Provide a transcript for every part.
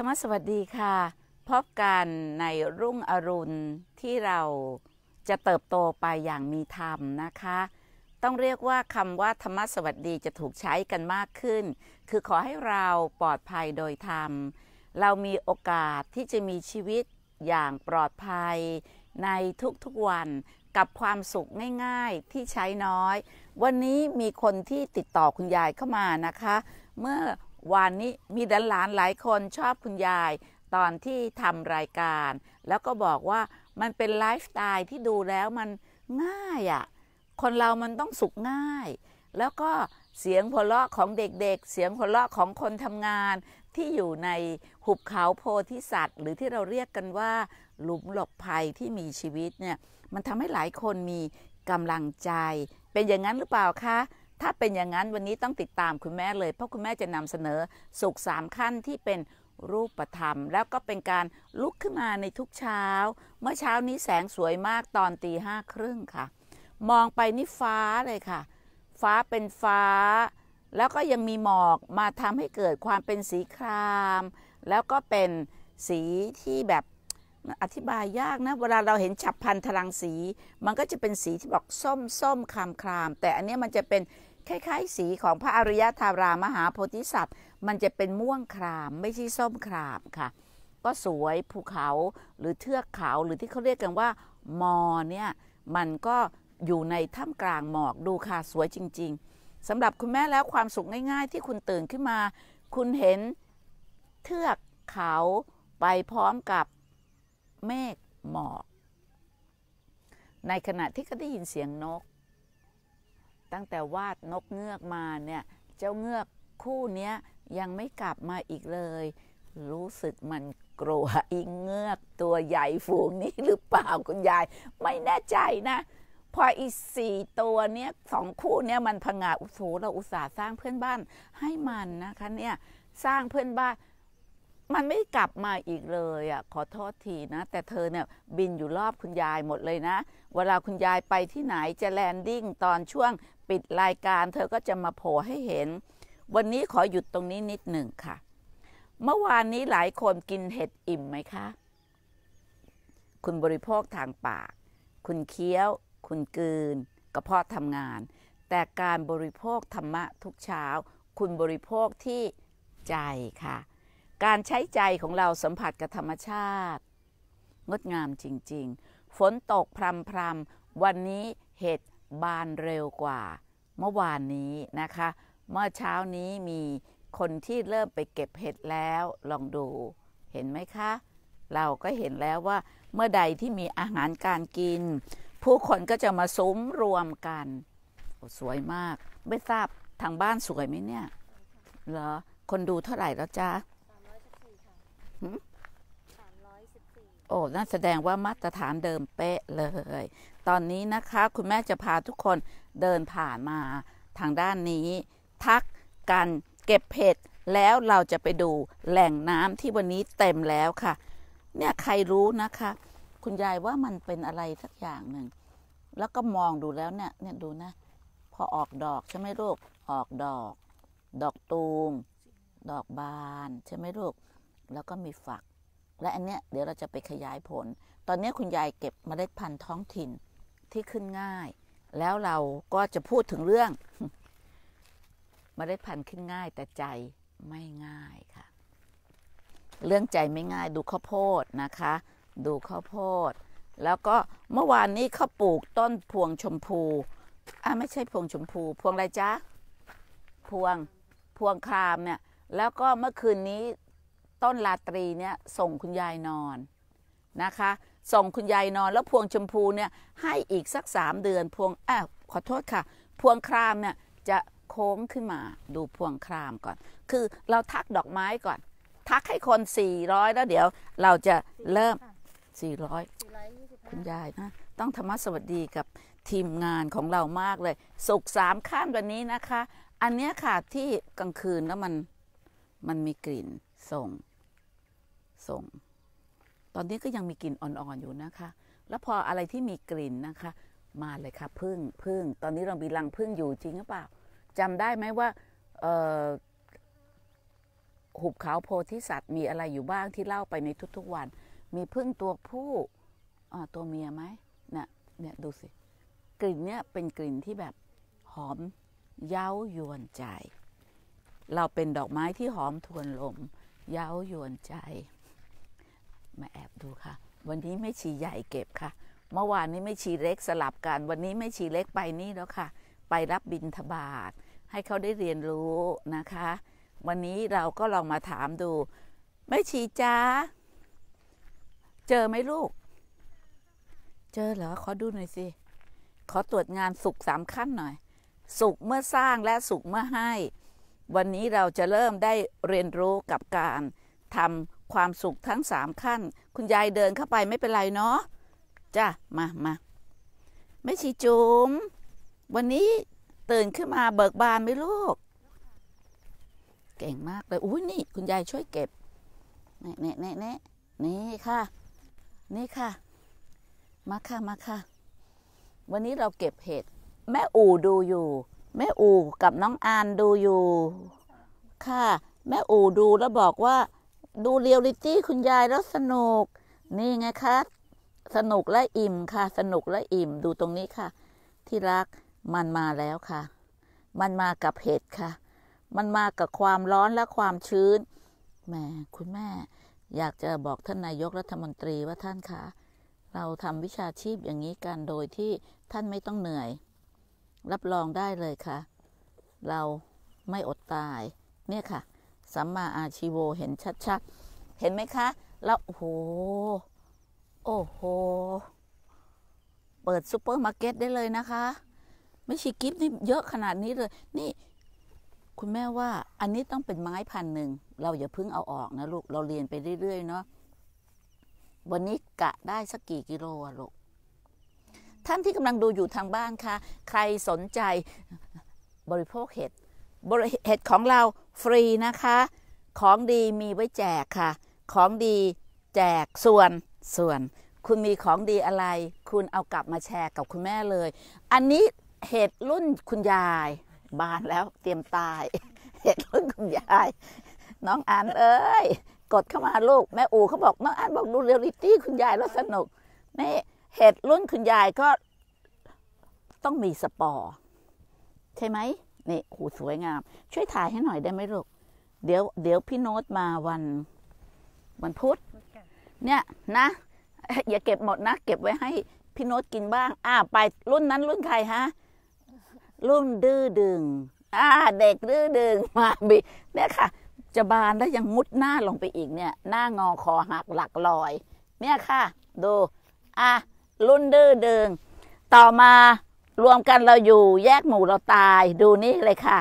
ธรรมสวัสดีค่ะพบกันในรุ่งอรุณที่เราจะเติบโตไปอย่างมีธรรมนะคะ ต้องเรียกว่าคำว่าธรรมสวัสดีจะถูกใช้กันมากขึ้น คือขอให้เราปลอดภัยโดยธรรม เรามีโอกาสที่จะมีชีวิตอย่างปลอดภัย ในทุกๆวันกับความสุขง่าย ๆที่ใช้น้อย วันนี้มีคนที่ติดต่อคุณยายเข้ามานะคะ เมื่อวานนี้มีดหลานหลายคนชอบคุณยายตอนที่ทำรายการ แล้วก็บอกว่ามันเป็นไลฟ์สไตล์ที่ดูแล้วมันง่ายอะ่ะคนเรามันต้องสุขง่าย แล้วก็เสียงหัวเราะของเด็กๆ เสียงหัวเราะของคนทำงาน ที่อยู่ในหุบเขาโพธิสัตว์ หรือที่เราเรียกกันว่าหลุมหลบภัยที่มีชีวิตเนี่ย มันทำให้หลายคนมีกำลังใจ เป็นอย่างนั้นหรือเปล่าคะถ้าเป็นอย่างนั้นวันนี้ต้องติดตามคุณแม่ เลยเพราะคุณแม่จะนำเสนอสุขสามขั้นที่เป็นรูปธรรม แล้วก็เป็นการลุกขึ้นมาในทุกเช้า เมื่อเช้านี้แสงสวยมากตอนตีห้าครึ่งค่ะ มองไปนี่ฟ้าเลยค่ะ ฟ้าเป็นฟ้าแล้วก็ยังมีหมอกมาทำให้เกิดความเป็นสีคราม แล้วก็เป็นสีที่แบบอธิบายยากนะเวลาเราเห็นฉับพันธรังสี มันก็จะเป็นสีที่บอกส้มส้มคามคราม แต่อันนี้มันจะเป็นคล้ายๆสีของพระอริยธารามหาโพธิสัตว์ มันจะเป็นม่วงครามไม่ใช่ส้มคราม ค่ะ ก็สวยภูเขาหรือเทือกเขาหรือที่เขาเรียกกันว่ามอ เนี่ย มันก็อยู่ในถ้ำกลาง หมอก ดู ค่ะ สวยจริง ๆสำหรับคุณแม่แล้วความสุขง่าย ๆ ที่คุณตื่นขึ้นมา คุณเห็นเทือกเขาไปพร้อมกับเมฆหมอกในขณะที่ก็ได้ยินเสียงนกตั้งแต่วาดนกเงือกมาเนี่ย เจ้าเงือกคู่นี้ยังไม่กลับมาอีกเลย รู้สึกมันกลัวอีเงือกตัวใหญ่ฝูงนี้หรือเปล่าคุณยาย ไม่แน่ใจนะ พออีสี่ตัวเนี้ยสองคู่เนี้ยมันพังาอุโสเราอุตส่าห์สร้างเพื่อนบ้านให้มันนะคะเนี่ยสร้างเพื่อนบ้านมันไม่กลับมาอีกเลยอ่ะ ขอโทษทีนะ แต่เธอเนี่ยบินอยู่รอบคุณยายหมดเลยนะ เวลาคุณยายไปที่ไหนจะแลนดิ้ง ตอนช่วงปิดรายการ เธอก็จะมาโผล่ให้เห็น วันนี้ขอหยุดตรงนี้นิดหนึ่งค่ะ เมื่อวานนี้หลายคนกินเห็ดอิ่มไหมคะ คุณบริโภคทางปาก คุณเคี้ยว คุณกืน กระเพาะทำงาน แต่การบริโภคธรรมะทุกเช้า คุณบริโภคที่ใจค่ะการใช้ใจของเราสัมผัสกับธรรมชาติ งดงามจริง ๆ ฝนตกพรำพรำวันนี้เห็ดบานเร็วกว่าเมื่อวานนี้นะคะ เมื่อเช้านี้มีคนที่เริ่มไปเก็บเห็ดแล้ว ลองดู เห็นไหมคะ เราก็เห็นแล้วว่าเมื่อใดที่มีอาหารการกิน ผู้คนก็จะมาซุ้มรวมกัน สวยมาก ไม่ทราบทางบ้านสวยไหมเนี่ย เหรอ คนดูเท่าไหร่แล้วจ้าโอ้น่าแสดงว่ามาตรฐานเดิมเป๊ะเลย ตอนนี้นะคะคุณแม่จะพาทุกคนเดินผ่านมาทางด้านนี้ ทักกันเก็บเห็ดแล้วเราจะไปดูแหล่งน้ำที่วันนี้เต็มแล้วค่ะ เนี่ยใครรู้นะคะ คุณยายว่ามันเป็นอะไรสักอย่างหนึ่งแล้วก็มองดูแล้วเนี่ยเนี่ยดูนะ พอออกดอกใช่ไหมลูก ออกดอก ดอกตูมดอกบานใช่ไหมลูกแล้วก็มีฝัก และอันเนี้ยเดี๋ยวเราจะไปขยายผล ตอนนี้คุณยายเก็บมเมล็ดพันธุ์ท้องถิ่นที่ขึ้นง่าย แล้วเราก็จะพูดถึงเรื่องมเมล็ดพันธุ์ขึ้นง่าย แต่ใจไม่ง่ายค่ะ เรื่องใจไม่ง่าย ดูข้าวโพดนะคะ ดูข้าวโพด แล้วก็เมื่อวานนี้เขาปลูกต้นพวงชมพูอ่ะไม่ใช่พวงชมพู พวงอะไรจ๊ะ พวง พวงครามเนี่ย แล้วก็เมื่อคืนนี้ต้นราตรีเนี่ยส่งคุณยายนอนนะคะ ส่งคุณยายนอนแล้วพวงชมพูเนี่ยให้อีกสักสามเดือนพวงอ่ะขอโทษ ค่ะ พวงครามเนี่ยจะโค้งขึ้นมาดูพวงครามก่อนคือเราทักดอกไม้ก่อน ทักให้คน 400 แล้วเดี๋ยวเราจะเริ่ม 400คุณยายนะต้องธรรมสวัสดีกับทีมงานของเรามากเลยสุกสามข้ามวันนี้นะคะอันเนี้ยค่ะที่กลางคืนแล้วมันมันมีกลิ่นส่ง่งตอนนี้ก็ยังมีกลิ่นอ่อน ๆ อยู่นะคะ แล้วพออะไรที่มีกลิ่นนะคะ มาเลยค่ะพึ่งพึ่ง ตอนนี้เรามีรังพึ่งอยู่จริงหรือเปล่าจำได้ไหมว่าหุบเขาโพธิสัตว์ มีอะไรอยู่บ้างที่เล่าไปในทุก ๆ วัน มีพึ่งตัวผู้ตัวเมียไหมนะเนี่ยดูสิกลิ่นเนี่ยเป็นกลิ่นที่แบบหอมเย้ายวนใจ เราเป็นดอกไม้ที่หอมทวนลม เย้ายวนใจมาแอบดูค่ะ วันนี้ไม่ชีใหญ่เก็บค่ะ เมื่อวานนี้ไม่ชีเล็กสลับกัน วันนี้ไม่ชีเล็กไปนี่แล้วค่ะ ไปรับบินทบาทให้เขาได้เรียนรู้นะคะ วันนี้เราก็ลองมาถามดู ไม่ชีจ้าเจอไหมลูกเจอเหรอขอดูหน่อยสิขอตรวจงานสุกสามขั้นหน่อยสุกเมื่อสร้างและสุกเมื่อให้ วันนี้เราจะเริ่มได้เรียนรู้กับการทำความสุขทั้งสามขั้น คุณยายเดินเข้าไปไม่เป็นไรเนาะ จ้ะมามาไม่ชีจุม๋ม วันนี้ตื่นขึ้นมาเบิกบานไหมลูก เก่งมากเลย อุ้ยนี่ คุณยายช่วยเก็บแน่แน่แน่แน่นี่ ค่ะ นี่ค่ะ มาค่ะ มาค่ะ วันนี้เราเก็บเห็ด แม่อู่ดูอยู่ แม่อู่กับน้องอานดูอยู่ ค่ะ แม่อู่ดูแล้วบอกว่าดูเรียลลิตี้คุณยาย แล้วสนุก นี่ไงคะสนุกและอิ่มค่ะ สนุกและอิ่มดูตรงนี้ค่ะ ที่รักมันมาแล้วค่ะ มันมากับเห็ด ค่ะ มันมากับความร้อนและความชื้นแหมคุณแม่ อยากจะบอกท่านนายกรัฐมนตรีว่าท่านคะเราทำวิชาชีพอย่างนี้กันโดยที่ท่านไม่ต้องเหนื่อย รับรองได้เลยค่ะ เราไม่อดตายเนี่ยค่ะสัมมาอาชีโว เห็นชัด ๆ เห็นไหมคะ แล้วโอ้โห โอ้โห เปิดซูเปอร์มาร์เก็ตได้เลยนะคะ ไม่ชีกิฟนี่เยอะขนาดนี้เลย นี่ คุณแม่ว่าอันนี้ต้องเป็นไม้พันหนึ่ง เราอย่าเพิ่งเอาออกนะลูก เราเรียนไปเรื่อยๆเนาะ วันนี้กะได้สักกี่กิโลอะลูก ท่านที่กำลังดูอยู่ทางบ้านคะใครสนใจ บริโภคเห็ด เห็ดของเราฟรีนะคะ ของดีมีไว้แจกค่ะ ของดีแจกส่วนส่วน คุณมีของดีอะไร คุณเอากลับมาแชร์กับคุณแม่เลย อันนี้เห็ดรุ่นคุณยาย บานแล้วเตรียมตาย เห็ดรุ่นคุณยาย น้องอันเอ้ยกดเข้ามาลูกแม่อูเขาบอกน้องอันบอกดูเรียลิตี้คุณยายแล้วสนุกนี่เห็ดรุ่นคุณยายก็ต้องมีสปอร์ใช่ไหมนี่โหสวยงาม ช่วยถ่ายให้หน่อยได้ไหมลูกเดี๋ยวเดี๋ยวพี่โน้ตมาวัน วันพุธ เนี่ยนะ อย่าเก็บหมดนะเก็บไว้ให้พี่โน้ตกินบ้างอ่าไปรุ่นนั้นรุ่นใครฮะรุ่นดื้อดึงอ่าเด็กดื้อดึงมาบีเนี่ยค่ะ จะบานแล้วยังมุดหน้าลงไปอีกเนี่ย หน้างอคอหักหลักลอย เนี่ยค่ะดูอ่ะรุ่นดื้อดึงต่อมารวมกันเราอยู่แยกหมู่เราตายดูนี่เลยค่ะ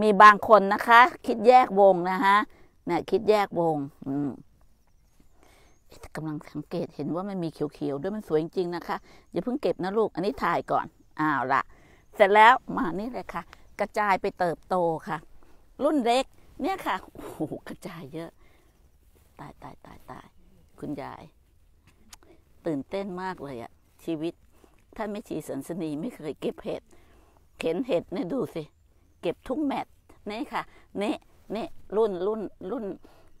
มีบางคนนะคะ คิดแยกวงนะฮะเนี่ยคิดแยกวงอืมกำลังสังเกตเห็นว่ามันมีเขียวๆด้วยมันสวยจริงๆนะคะอย่าเพิ่งเก็บนะลูกอันนี้ถ่ายก่อนอ้าวละเสร็จแล้วมานี่เลยค่ะ กระจายไปเติบโตค่ะ รุ่นเล็ก เนี่ยค่ะโอ้โหกระจายเยอะ ตายตายตายตายคุณยาย ตื่นเต้นมากเลยอะชีวิตถ้าไม่ชีสันสนีไม่เคยเก็บเห็ดเข็นเห็ดเนี่ยดูสิ เก็บทุกแมเนี่ค่ะนี่นี่รุ่นรุ่นรุ่น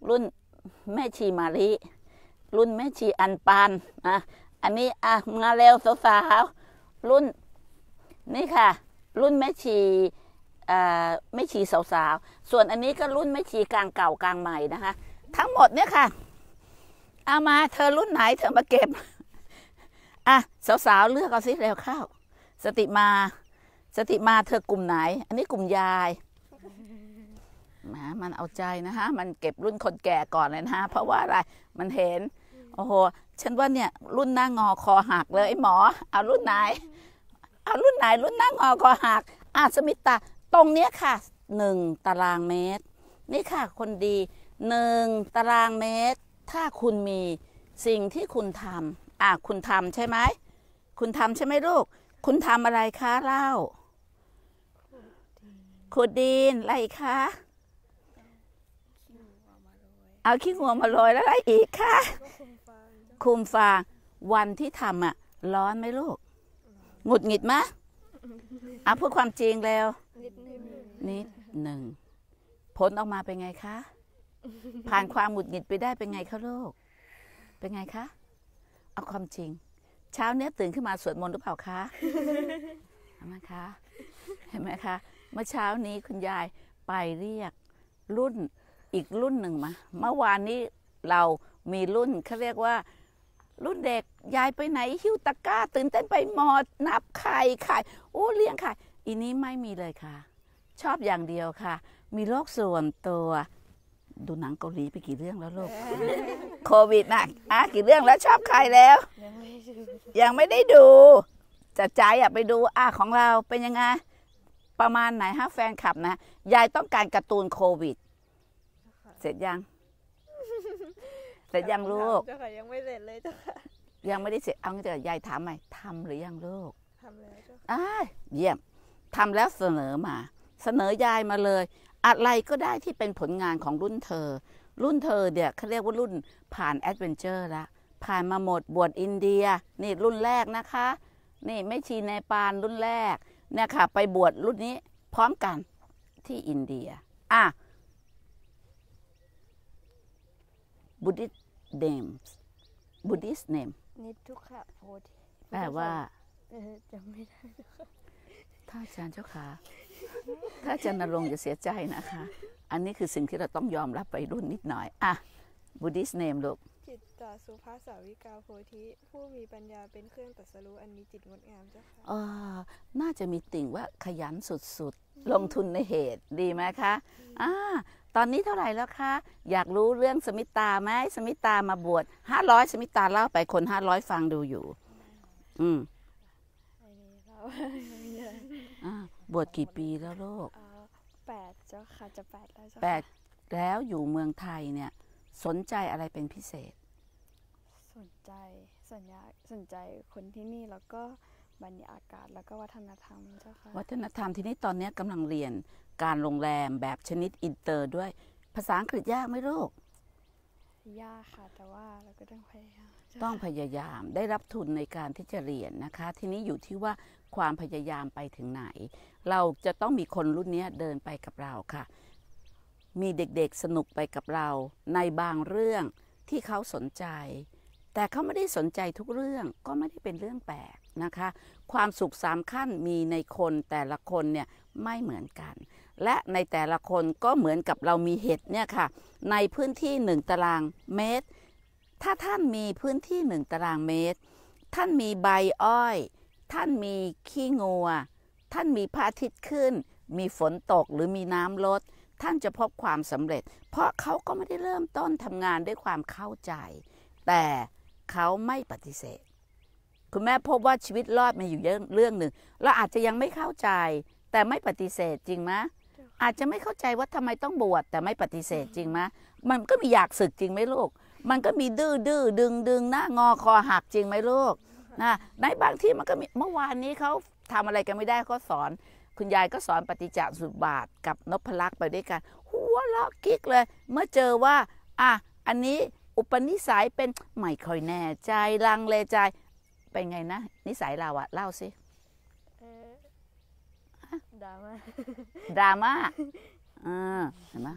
รุ่น แม่ชีมาลีรุ่นแม่ชีอันปานอ่ะอันนี้อ่ะมาแล้วสาววรุ่น นี่ค่ะ รุ่นแม่ชี่แม่ชีสาวสาว ส่วนอันนี้ก็รุ่นแม่ชีกลางเก่ากลางใหม่นะคะ ทั้งหมดเนี่ยค่ะ เอามาเธอรุ่นไหนเธอมาเก็บอ่ะสาวๆ เลือกเอาสิแล้วข้าวสติมาสติมาเธอกลุ่มไหน อันนี้กลุ่มยายนะมันเอาใจนะฮะมันเก็บรุ่นคนแก่ก่อนเลยนะเพราะว่าอะไรมันเห็นโอ้โหฉันว่าเนี่ยรุ่นหน้างอคอหักเลยไอ้หมอเอารุ่นไหนเอารุ่นไหน รุ่นหน้างอคอหักอาสมิตาตรงเนี้ยค่ะหนึ่งตารางเมตร นี่ค่ะคนดีหนึ่งตารางเมตร ถ้าคุณมีสิ่งที่คุณทำอ่ะคุณทำใช่ไหมคุณทำใช่ไหมลูก คุณทำอะไรคะ เล่าขุดดินอะไรคะ เอาขี้งัวมาโรยแล้วอะไรอีกคะ คุมฟางวันที่ทำอ่ะ ร้อนไหมลูกหงุดหงิดมะเอาพูดความจริงแล้ว นิดหนึ่งผลออกมาเป็นไงคะ ผ่านความหงุดหงิดไปได้เป็นไงคะลูก เป็นไงคะเอาความจริง เช้าเนี้ยตื่นขึ้นมาสวดมนต์หรือเปล่าคะเห็นไหมคะเห็นไหมคะเมื่อเช้านี้คุณยายไปเรียกรุ่นอีกรุ่นหนึ่งมาเมื่อวานนี้เรามีรุ่นเขาเรียกว่า รุ่นเด็ก ยายไปไหนหิ้วตะกร้า ตื่นเต้นไปหมดนับไข่ไข่โอ้เลี้ยงไข่อีนี้ไม่มีเลยค่ะ ชอบอย่างเดียวค่ะ มีโรคส่วนตัวดูหนังเกาหลีไปกี่เรื่องแล้วลูก โควิดน่ะอ่ะ กี่เรื่องแล้วชอบใครแล้ว ยังไม่ได้ดู จะใจอยาไปดู อ่ะของเราเป็นยังไง ประมาณไหนฮะแฟนคลับนะ ยายต้องการการ์ตูนโควิด เสร็จยัง เสร็จยังลูกเจค่ะยังไม่เสร็จเลยเจ้ค่ะยังไม่ได้เสร็จ เอางี้เถอะยายถามใหม่ทำหรือยังลูกทำแล้วเจ้าะอ่าเยี่ยมทำแล้วเสนอมา เสนอยายมาเลยอะไรก็ได้ที่เป็นผลงานของรุ่นเธอ รุ่นเธอเดี๋ยเขาเรียกว่ารุ่นผ่านแอดเวนเจอร์ละผ่านมาหมดบวชอินเดีย นี่รุ่นแรกนะคะ นี่ไม่ชีในปานรุ่นแรก เนี่ยค่ะ ไปบวชรุ่นนี้พร้อมกัน ที่อินเดีย อ่ะบุดิสเดมส์บุ s ิสเนม i นิทุกขะโพธิแปลว่าจำไม่ได้ถ้าอาจารย์เจ้าค่ะถ้าจะนรงจะเสียใจนะคะ อันนี้คือสิ่งที่เราต้องยอมรับไปรุ่นนิดหน่อย อ่ะบุดิสเนมลูก จิตตสุภาษาวิกาโพธิ ผู้มีปัญญาเป็นเครื่องตัดสรู้อันมีจิตงดงามเจ้าค่ะอ๋อน่าจะมีติ่งว่าขยันสุดๆ ลงทุนในเหตุดีไหมคะ อ่า ตอนนี้เท่าไหร่แล้วคะ อยากรู้เรื่องสมิตาไหม สมิตามาบวชห้าร้อยสมิตาเล่าไปคนห้าร้อยฟังดูอยู่ อืมบวชกี่ปีแล้วลูกแปดเจ้าค่ะจะแปดแล้วเจ้าแปดแล้วอยู่เมืองไทยเนี่ย สนใจอะไรเป็นพิเศษ สนใจสัญญาสนใจคนที่นี่ แล้วก็บรรยากาศแล้วก็วัฒนธรรมเจ้าค่ะ วัฒนธรรมที่นี่ตอนนี้กำลังเรียนการโรงแรมแบบชนิด อินเตอร์ด้วยภาษาอังกฤษยากไหมลูกยากค่ะ แต่ว่า เราก็ต้องพยายาม ต้องพยายามได้รับทุนในการที่จะเรียนนะคะทีนี้อยู่ที่ว่าความพยายามไปถึงไหน เราจะต้องมีคนรุ่นนี้เดินไปกับเราค่ะ มีเด็กๆสนุกไปกับเรา ในบางเรื่องที่เขาสนใจ แต่เขาไม่ได้สนใจทุกเรื่องก็ไม่ได้เป็นเรื่องแปลกนะคะ ความสุขสามขั้นมีในคนแต่ละคนเนี่ย ไม่เหมือนกัน และในแต่ละคนก็เหมือนกับเรามีเห็ดเนี่ยค่ะในพื้นที่หนึ่งตารางเมตร ถ้าท่านมีพื้นที่หนึ่งตารางเมตร ท่านมีใบอ้อยท่านมีขี้งัว ท่านมีพระอาทิตย์ขึ้น มีฝนตกหรือมีน้ำลด ท่านจะพบความสำเร็จ เพราะเขาก็ไม่ได้เริ่มต้นทำงานด้วยความเข้าใจ แต่เขาไม่ปฏิเสธ คุณแม่พบว่าชีวิตรอดมาอยู่เรื่องหนึ่งเราอาจจะยังไม่เข้าใจ แต่ไม่ปฏิเสธจริงไหมอาจจะไม่เข้าใจว่าทำไมต้องบวชแต่ไม่ปฏิเสธจริงไหมมันก็มีอยากศึกจริงไหมลูก มันก็มีดื้อดื้อดึงดึงหน้างอคอหักจริงไหมลูกนะในบางที่มันก็มีเมื่อวานนี้เขาทำอะไรกันไม่ได้เขาสอน คุณยายก็สอนปฏิจจสุบาทกับนพลักษ์ไปด้วยกัน หัวเราะกิ๊กเลยเมื่อเจอว่า อ่ะอันนี้อุปนิสัยเป็นไม่ค่อยแน่ใจ ลังเลใจ เป็นไงนะ นิสัยเราอะเล่าสิดราม่าดราม่าอ่าเห็นไหม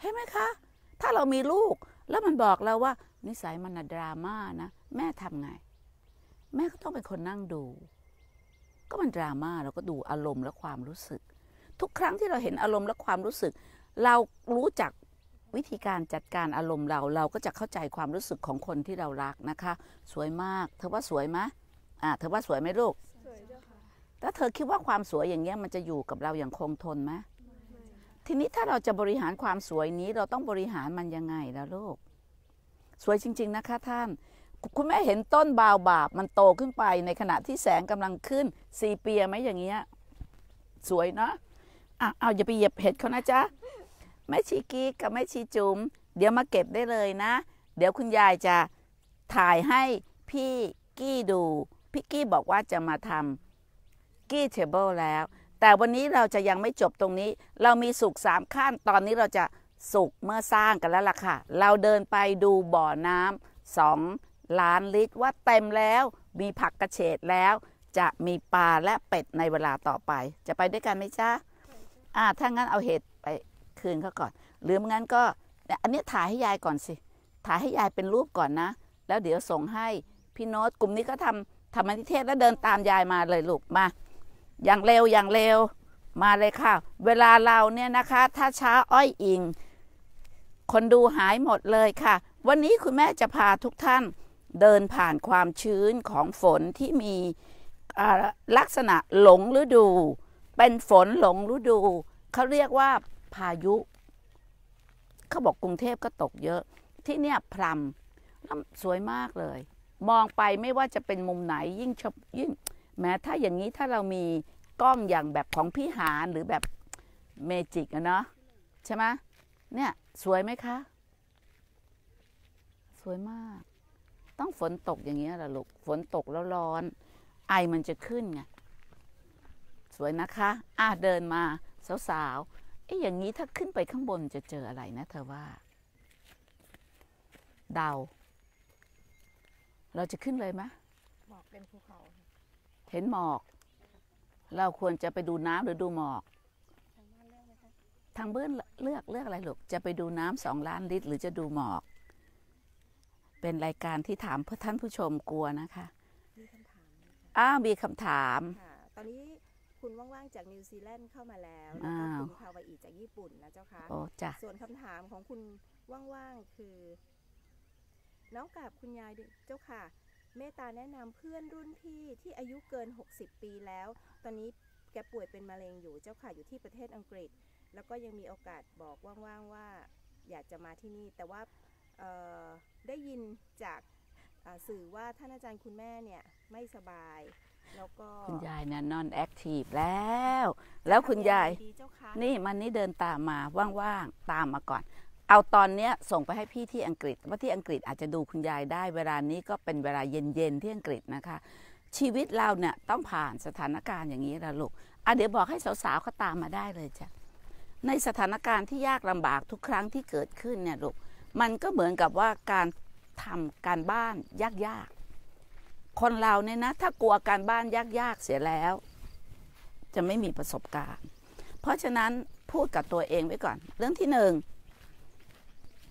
เห็นไหมคะ ถ้าเรามีลูก แล้วมันบอกเราว่า นิสัยมัน่ะดราม่านะ แม่ทำไงแม่ก็ต้องเป็นคนนั่งดู ก็มันดราม่าเราก็ดูอารมณ์ และความรู้สึก ทุกครั้งที่เราเห็นอารมณ์และความรู้สึก เรารู้จักวิธีการจัดการอารมณ์เรา เราก็จะเข้าใจความรู้สึกของคนที่เรารักนะคะ สวยมาก เธอว่าสวยไหมอ่าเธอว่าสวยไหมลูก สวยจ้วค่ะล้วเธอคิดว่าความสวยอย่างเงี้ยมันจะอยู่กับเราอย่างคงทนไหมทีนี้ถ้าเราจะบริหารความสวยนี้เราต้องบริหารมันยังไงล่ะลูก สวยจริง ๆนะคะท่านคุณแม่เห็นต้นบาวบาบมันโตขึ้นไปในขณะที่แสงกำลังขึ้นซีเปียไหมอย่างเงี้ยสวยเนาะอ่ะเอาอย่าไปเหยียบเห็ดเขานะจ๊ะแม่ชีกีกับแม่ชีจุม๋มเดี๋ยวมาเก็บได้เลยนะเดี๋ยวคุณยายจะถ่ายให้พี่กี้ดูพี่กี้บอกว่าจะมาทำกี้เทเบิลแล้ว แต่วันนี้เราจะยังไม่จบตรงนี้ เรามีสุกสามขั้น ตอนนี้เราจะสุกเมื่อสร้างกันแล้วล่ะค่ะ เราเดินไปดูบ่อน้ำสองล้านลิตรว่าเต็มแล้ว มีผักกระเฉดแล้ว จะมีปลาและเป็ดในเวลาต่อไป จะไปด้วยกันไหมจ๊ะอ่าถ้างั้นเอาเห็ดไปคืนเขาก่อน หรือไม่งั้นก็ อันนี้ถ่ายให้ยายก่อนสิ ถ่ายให้ยายเป็นรูปก่อนนะ แล้วเดี๋ยวส่งให้พี่โน้ตกลุ่มนี้ก็ทำทำมานิเทศแล้วเดินตามยายมาเลยลูก มา อย่างเร็วอย่างเร็ว มาเลยค่ะ เวลาเราเนี่ยนะคะ ถ้าช้าอ้อยอิง คนดูหายหมดเลยค่ะ วันนี้คุณแม่จะพาทุกท่านเดินผ่านความชื้นของฝนที่มีลักษณะหลงฤดู เป็นฝนหลงฤดูเขาเรียกว่าพายุเขาบอกกรุงเทพก็ตกเยอะ ที่เนี่ยพรำลัมสวยมากเลย มองไปไม่ว่าจะเป็นมุมไหนยิ่งชบยิ่ง แม้ถ้าอย่างนี้ถ้าเรามีกล้องอย่างแบบของพี่หานหรือแบบเมจิกอะเนาะใช่ไหมเนี่ยสวยไหมคะ สวยมากต้องฝนตกอย่างเงี้ยล่ะลูกฝนตกแล้วร้อน ไอมันจะขึ้นไง สวยนะคะอ่ะเดินมาสาวๆไอ้อย่างนี้ถ้าขึ้นไปข้างบนจะเจออะไรนะเธอว่า เดาเราจะขึ้นเลยไหมหมอกเป็นภูเขาเห็นหมอก เราควรจะไปดูน้ำหรือดูหมอกทางเบื้องเลือกเลือกอะไรลูกจะไปดูน้ำสองล้านลิตรหรือจะดูหมอกเป็นรายการที่ถามเพื่อท่านผู้ชมกลัวนะคะมีคำถามอ้ามีคำถาม ตอนนี้คุณว่างๆจากนิวซีแลนด์เข้ามาแล้ว แล้วก็คุณคาวาอีจากญี่ปุ่นนะเจ้าคะโอ้จ้ะส่วนคำถามของคุณว่างๆคือ น้องกับคุณยายเจ้าค่ะ เมตตาแนะนำเพื่อนรุ่นพี่ที่อายุเกิน 60 ปีแล้ว ตอนนี้แกป่วยเป็นมะเร็งอยู่เจ้าค่ะ อยู่ที่ประเทศอังกฤษ แล้วก็ยังมีโอกาสบอกว่างๆว่า อยากจะมาที่นี่แต่ว่าได้ยินจากสื่อว่าท่านอาจารย์คุณแม่เนี่ยไม่สบาย แล้วก็คุณยายเนี่ยนอนแอคทีฟแล้ว แล้วคุณยายนี่มันนี่เดินตามมาว่างๆตามมาก่อน เอาตอนเนี้ยส่งไปให้พี่ที่อังกฤษว่าที่อังกฤษอาจจะดูคุณยายได้ เวลานี้ก็เป็นเวลาเย็นๆที่อังกฤษนะคะ ชีวิตเราเนี่ยต้องผ่านสถานการณ์อย่างนี้ละลูกอ่ะเดี๋ยวบอกให้สาวๆเขาตามมาได้เลยจ้ะ ในสถานการณ์ที่ยากลำบากทุกครั้งที่เกิดขึ้นเนี่ยลูกมันก็เหมือนกับว่าการทำการบ้านยาก ๆ คนเราเนี่ยนะ ถ้ากลัวการบ้านยากๆ เสียแล้ว จะไม่มีประสบการณ์ เพราะฉะนั้นพูดกับตัวเองไว้ก่อน เรื่องที่หนึ่ง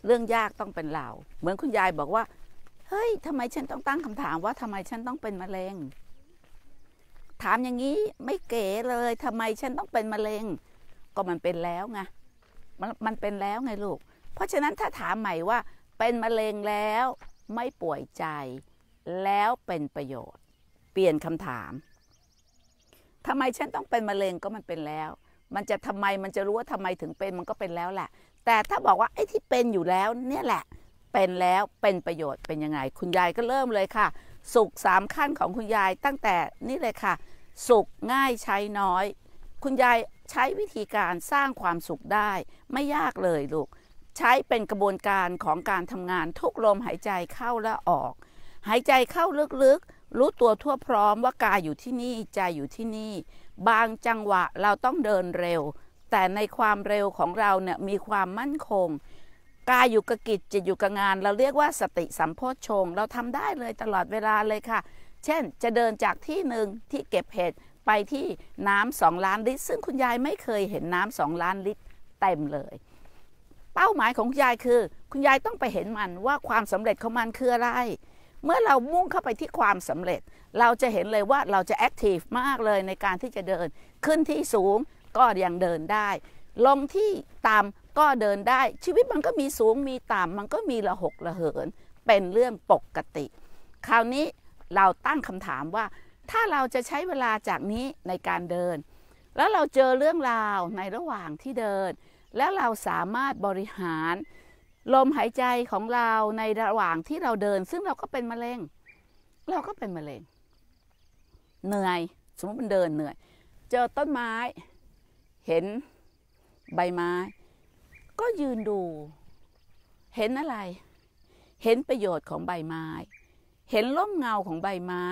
เรื่องยากต้องเป็นเรา เหมือนคุณยายบอกว่า เฮ้ยทำไมฉันต้องตั้งคำถามว่าทำไมฉันต้องเป็นมะเร็ง ถามอย่างนี้ไม่เก๋เลยทำไม ฉันต้องเป็นมะเร็ง ก็มันเป็นแล้วไงมันมันเป็นแล้วไงลูกเพราะฉะนั้นถ้าถามใหม่ว่าเป็นมะเร็งแล้วไม่ป่วยใจแล้วเป็นประโยชน์เปลี่ยนคำถามทำไมฉันต้องเป็นมะเร็งก็มันเป็นแล้ว มันจะทำไมมันจะรู้ว่าทำไมถึงเป็นมันก็เป็นแล้วแหละ แต่ถ้าบอกว่าไอ้ที่เป็นอยู่แล้วเนี่ยแหละเป็นแล้วเป็นประโยชน์เป็นยังไง คุณยายก็เริ่มเลยค่ะ สุขสามขั้นของคุณยายตั้งแต่นี่เลยค่ะ สุขง่ายใช้น้อย คุณยายใช้วิธีการสร้างความสุขได้ ไม่ยากเลยลูกใช้เป็นกระบวนการของการทำงานทุกลมหายใจเข้าและออก หายใจเข้าลึกๆรู้ตัวทั่วพร้อมว่ากายอยู่ที่นี่ ใจอยู่ที่นี่ บางจังหวะเราต้องเดินเร็ว แต่ในความเร็วของเราเนี่ยมีความมั่นคงกายอยู่กับกิจจิตอยู่กับงานเราเรียกว่าสติสัมโพชฌงเราทำได้เลยตลอดเวลาเลยค่ะ เช่นจะเดินจากที่หนึ่งที่เก็บเห็ดไปที่น้ำสองล้านลิตร ซึ่งคุณยายไม่เคยเห็นน้ำสองล้านลิตรเต็มเลยเป้าหมายของยายคือ คุณยายต้องไปเห็นมันว่าความสำเร็จของมันคืออะไร เมื่อเรามุ่งเข้าไปที่ความสำเร็จ เราจะเห็นเลยว่าเราจะแอคทีฟมากเลยในการที่จะเดิน ขึ้นที่สูงก็ยังเดินได้ ลงที่ต่ำก็เดินได้ ชีวิตมันก็มีสูงมีต่ำมันก็มีระหกระเหินเป็นเรื่องปกติ คราวนี้เราตั้งคำถามว่า ถ้าเราจะใช้เวลาจากนี้ในการเดิน แล้วเราเจอเรื่องราวในระหว่างที่เดินแล้วเราสามารถบริหารลมหายใจของเราในระหว่างที่เราเดิน ซึ่งเราก็เป็นมะเร็งเราก็เป็นมะเร็งเหนื่อย สมมติมันเดินเหนื่อย เจอต้นไม้ เห็นใบไม้ ก็ยืนดู เห็นอะไร เห็นประโยชน์ของใบไม้ เห็นร่มเงาของใบไม้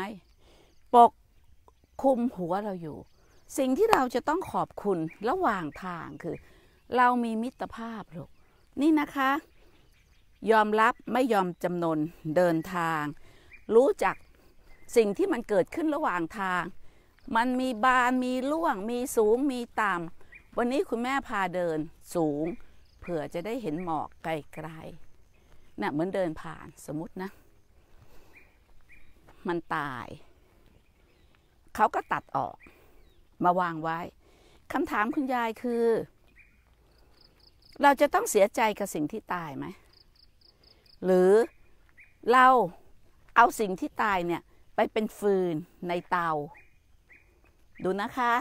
ปกคุมหัวเราอยู่ สิ่งที่เราจะต้องขอบคุณระหว่างทางคือเรามีมิตรภาพลูกนี่นะคะ ยอมรับไม่ยอมจำนน เดินทาง รู้จักสิ่งที่มันเกิดขึ้นระหว่างทาง มันมีบานมีล่วงมีสูงมีต่ำ วันนี้คุณแม่พาเดินสูง เผื่อจะได้เห็นหมอกไกลๆน่ะ เหมือนเดินผ่านสมมตินะ มันตาย เขาก็ตัดออก มาวางไว้คำถามคุณยายคือเราจะต้องเสียใจกับสิ่งที่ตายไหม หรือเราเอาสิ่งที่ตายเนี่ย ไปเป็นฟืนในเตา ดูนะคะ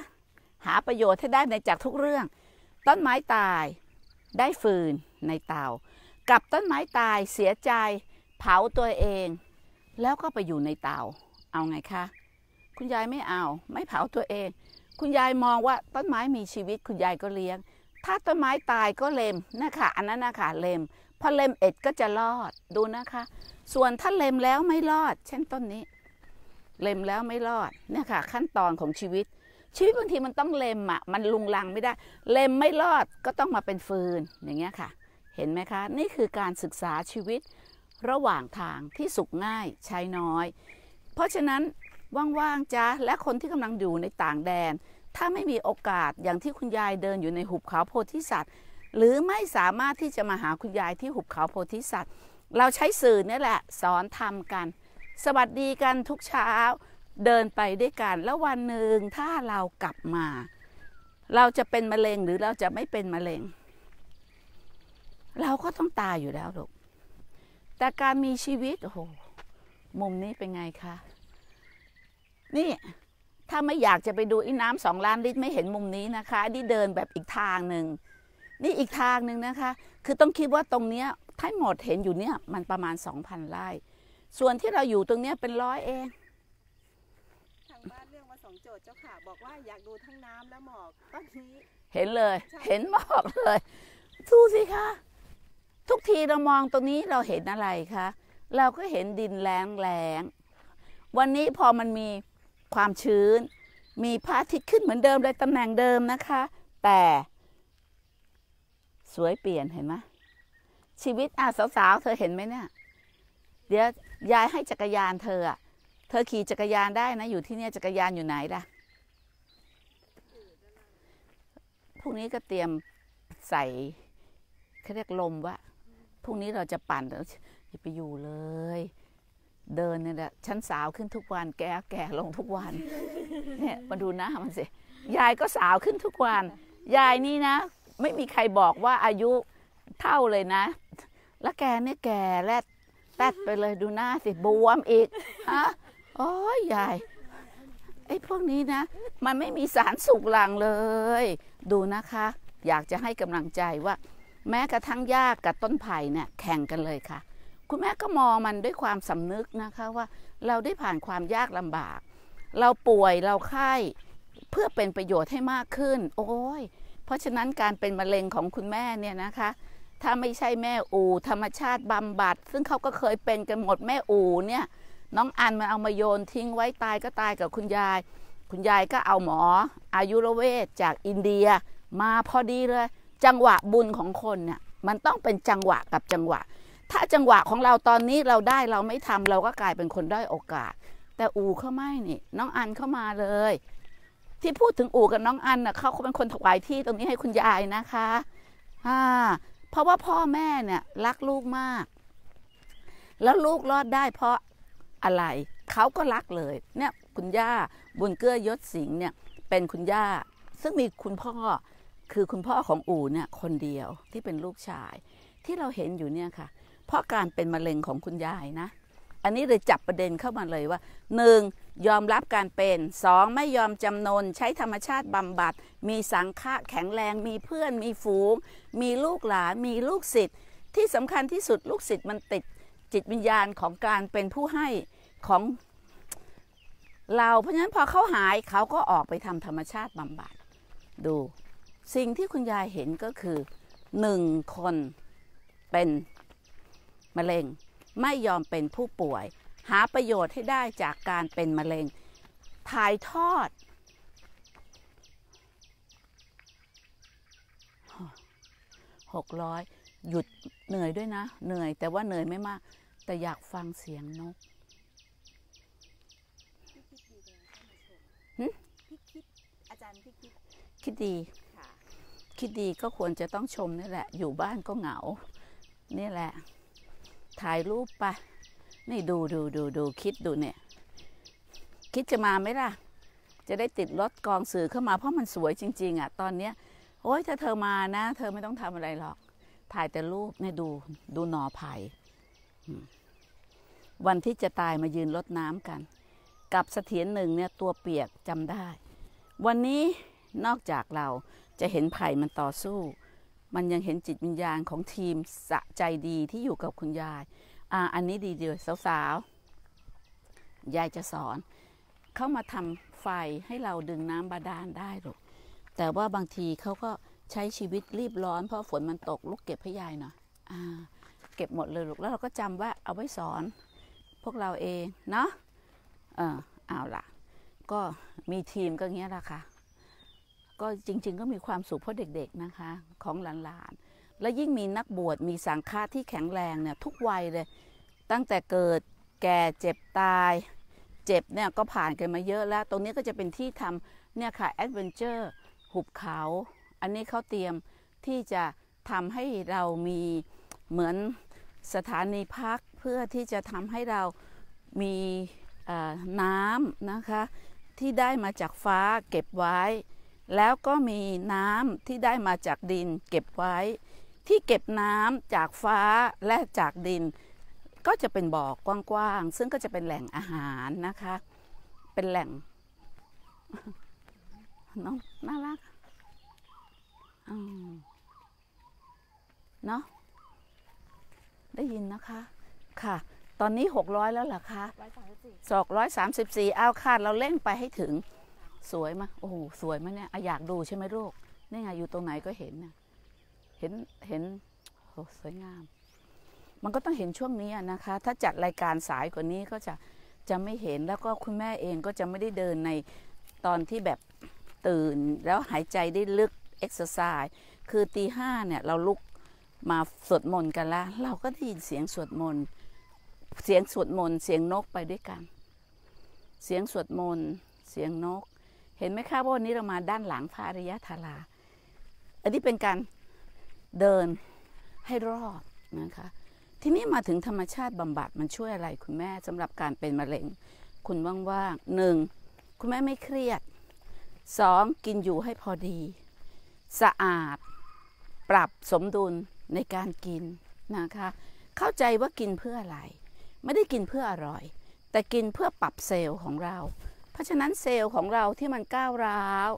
หาประโยชน์ให้ได้ในจากทุกเรื่อง ต้นไม้ตายได้ฟืนในเตากับต้นไม้ตายเสียใจเผาตัวเอง แล้วก็ไปอยู่ในเตาเอาไงคะ คุณยายไม่เอาไม่เผาตัวเอง คุณยายมองว่าต้นไม้มีชีวิต คุณยายก็เลี้ยงถ้าต้นไม้ตายก็เลมนะคะอันนั้นนะคะเลมพอเลมเอ็ดก็จะรอด ดูนะคะ ส่วนถ้าเลมแล้วไม่รอด เช่นต้นนี้ เลมแล้วไม่รอดเนี่ยค่ะขั้นตอนของชีวิต ชีวิตบางทีมันต้องเลมอ่ะ มันลุงลังไม่ได้ เลมไม่รอดก็ต้องมาเป็นฟืน อย่างเงี้ยค่ะ เห็นไหมคะ นี่คือการศึกษาชีวิตระหว่างทางที่สุขง่ายใช้น้อย เพราะฉะนั้นว่างๆจ้าและคนที่กำลังอยู่ในต่างแดนถ้าไม่มีโอกาสอย่างที่คุณยายเดินอยู่ในหุบเขาโพธิสัตว์ หรือไม่สามารถที่จะมาหาคุณยายที่หุบเขาโพธิสัตว์ เราใช้สื่อนี่แหละสอนทำกัน สวัสดีกันทุกเช้าเดินไปด้วยกัน แล้ววันหนึ่งถ้าเรากลับมา เราจะเป็นมะเร็งหรือเราจะไม่เป็นมะเร็ง เราก็ต้องตายอยู่แล้วลูกแต่การมีชีวิตโอ้โหมุมนี้เป็นไงคะนี่ถ้าไม่อยากจะไปดูอีน้ำสองล้านลิตรไม่เห็นมุมนี้นะคะ นี่เดินแบบอีกทางหนึ่งนี่อีกทางหนึ่งนะคะ คือต้องคิดว่าตรงเนี้ยทั้งหมดเห็นอยู่เนี่ย มันประมาณสองพันไร่ส่วนที่เราอยู่ตรงเนี้ยเป็นร้อยเองทางบ้านเรื่องมาสองโจทย์เจ้าค่ะ บอกว่าอยากดูทั้งน้ำและหมอกตอนนี้เห็นเลย เห็นหมอกเลยทูสิคะทุกทีเรามองตรงนี้เราเห็นอะไรคะ เราก็เห็นดินแลงแลงวันนี้พอมันมีความชื้นมีพระอาทิตย์ขึ้นเหมือนเดิมเลยตำแหน่งเดิมนะคะ แต่ สวยเปลี่ยนเห็นไหมชีวิตอาสาวๆเธอเห็นไหมเนี่ย เดี๋ยวยายให้จักรยานเธออะเธอขี่จักรยานได้นะ อยู่ที่เนี่ยจักรยานอยู่ไหนล่ะพรุ่งนี้ก็เตรียมใส่เขาเรียกลมว่าพรุ่งนี้เราจะปั่นอย่าไปอยู่เลยเดินเนี่ยแหละฉันสาวขึ้นทุกวัน แก่แก่ลงทุกวัน เนี่ยมาดูหน้ามันสิยายก็สาวขึ้นทุกวันยายนี่นะ ไม่มีใครบอกว่าอายุเท่าเลยนะ แล้วแกเนี่ยแก่แลดแตดไปเลยดูหน้าสิบวมอีกฮะโอ้ยยายไอ้พวกนี้นะ มันไม่มีสารสุกหลังเลย ดูนะคะ อยากจะให้กำลังใจว่า แม้กระทั่งหญ้ากกับต้นไผ่เนี่ยแข่งกันเลยค่ะคุณแม่ก็มองมันด้วยความสำนึกนะคะ ว่าเราได้ผ่านความยากลำบาก เราป่วยเราไข้เพื่อเป็นประโยชน์ให้มากขึ้น โอ้ยเพราะฉะนั้นการเป็นมะเร็งของคุณแม่เนี่ยนะคะ ถ้าไม่ใช่แม่อูธรรมชาติบำบัด ซึ่งเขาก็เคยเป็นกันหมดแม่อูเนี่ยน้องอันมันเอามาโยน ทิ้งไว้ตายก็ตายกับคุณยาย คุณยายก็เอาหมออายุรเวชจากอินเดีย มาพอดีเลย จังหวะบุญของคนเนี่ยมันต้องเป็นจังหวะกับจังหวะถ้าจังหวะของเราตอนนี้เราได้เราไม่ทำเราก็กลายเป็นคนได้โอกาส แต่อูเขาไม่นี่น้องอันเข้ามาเลย ที่พูดถึงอูกับน้องอันนะ่ะเขาเขาเป็นคนถวายที่ตรงนี้ให้คุณยายนะคะ อ่า เพราะว่าพ่อแม่เนี่ย รักลูกมาก แล้วลูกรอดได้ เพราะอะไรเขาก็รักเลย เนี่ยคุณย่าบุญเกื้อยศสิงห์เนี่ย เป็นคุณย่าซึ่งมีคุณพ่อคือคุณพ่อของอู่เนี่ย คนเดียวที่เป็นลูกชาย ที่เราเห็นอยู่เนี่ยค่ะเพราะการเป็นมะเร็งของคุณยายนะ อันนี้เลยจับประเด็นเข้ามาเลยว่า 1. ยอมรับการเป็น 2. ไม่ยอมจำนน ใช้ธรรมชาติ บำบัด มีสังฆะแข็งแรง มีเพื่อน มีฝูง มีลูกหลาน มีลูกศิษย์ ที่สำคัญที่สุดลูกศิษย์มันติดจิตวิญญาณของการเป็นผู้ให้ของ เราเพราะฉะนั้นพอเขาหายเขาก็ออกไปทำธรรมชาติบำบัด ดู สิ่งที่คุณยายเห็นก็คือหนึ่งคนเป็นมะเร็ง ไม่ยอมเป็นผู้ป่วย หาประโยชน์ให้ได้จากการเป็นมะเร็ง ถ่ายทอดหกร้อยหยุดเหนื่อยด้วยนะ เหนื่อย แต่ว่าเหนื่อยไม่มาก แต่อยากฟังเสียงนกพคิดอาจารย์พคคิดดีคิดดีก็ควรจะต้องชมนี่แหละ อยู่บ้านก็เหงานี่แหละถ่ายรูปไปนี่ดูดูดูดู คิดดูเนี่ย คิดจะมาไหมล่ะ จะได้ติดรถกองสื่อเข้ามาเพราะมันสวยจริง ๆ อ่ะ ตอนเนี้ยโอ้ยถ้าเธอมานะ เธอไม่ต้องทำอะไรหรอก ถ่ายแต่รูปเนี่ยดูดูหนอไผ่วันที่จะตายมายืนรดน้ำกัน กับเสถียรหนึ่งเนี่ยตัวเปียกจำได้ วันนี้นอกจากเราจะเห็นไผ่มันต่อสู้มันยังเห็นจิตวิญญาณของทีมสะใจดีที่อยู่กับคุณยาย อ่า อันนี้ดีเดียวสาวๆยายจะสอน เข้ามาทำไฟให้เราดึงน้ำบาดาลได้หรอก แต่ว่าบางทีเขาก็ใช้ชีวิตรีบร้อนเพราะฝนมันตกลูกเก็บให้ยายหน่อยอ่าเก็บหมดเลยลูก แล้วเราก็จำว่าเอาไว้สอน พวกเราเองเนาะ เออเอาล่ะ ก็มีทีมก็เงี้ยละค่ะก็จริง ๆ ก็มีความสุขเพราะเด็กๆนะคะของหลาน ๆ และยิ่งมีนักบวชมีสังฆาที่แข็งแรงเนี่ยทุกวัยเลย ตั้งแต่เกิดแก่เจ็บตาย เจ็บเนี่ย ก็ผ่านกันมาเยอะแล้ว ตรงนี้ก็จะเป็นที่ทำเนี่ยค่ะแอดเวนเจอร์หุบเขา อันนี้เขาเตรียมที่จะทำให้เรามีเหมือนสถานีพักเพื่อที่จะทำให้เรามีน้ำนะคะที่ได้มาจากฟ้าเก็บไว้แล้วก็มีน้ำที่ได้มาจากดินเก็บไว้ ที่เก็บน้ำจากฟ้าและจากดิน ก็จะเป็นบ่อกว้างๆ ซึ่งก็จะเป็นแหล่งอาหารนะคะ เป็นแหล่ง น้องน่ารักเนาะได้ยินนะคะ ค่ะ ตอนนี้หกร้อยแล้วเหรอคะสสี่เอาค่ะเราเร่งไปให้ถึงสวยมะโอ้โหสวยมะเนี่ยอยากดูใช่ไหมลูกนี่ไงอยู่ตรงไหนก็เห็นนะเห็นเห็นโอ้สวยงาม มันก็ต้องเห็นช่วงนี้นะคะถ้าจัดรายการสายกว่านี้ก็จะ จะไม่เห็นแล้วก็คุณแม่เองก็จะไม่ได้เดินในตอนที่แบบตื่นแล้วหายใจได้ลึกเอ็กซ์ไซส์คือตีห้าเนี่ยเราลุกมาสวดมนต์กันละเราก็ได้ยินเสียงสวดมนต์เสียงสวดมนต์เสียงนกไปด้วยกัน เสียงสวดมนต์เสียงนกเห็นไหมคะว่าวันนี้เรามาด้านหลังพระอริยธารา อันนี้เป็นการเดินให้รอบนะคะ ทีนี้มาถึงธรรมชาติบำบัดมันช่วยอะไรคุณแม่สำหรับการเป็นมะเร็งคุณว่างๆหนึ่งคุณแม่ไม่เครียดสองกินอยู่ให้พอดี สะอาดปรับสมดุลในการกินนะคะเข้าใจว่ากินเพื่ออะไร ไม่ได้กินเพื่ออร่อย แต่กินเพื่อปรับเซลล์ของเราเพราะฉะนั้นเซลล์ของเราที่มันก้าวร้าว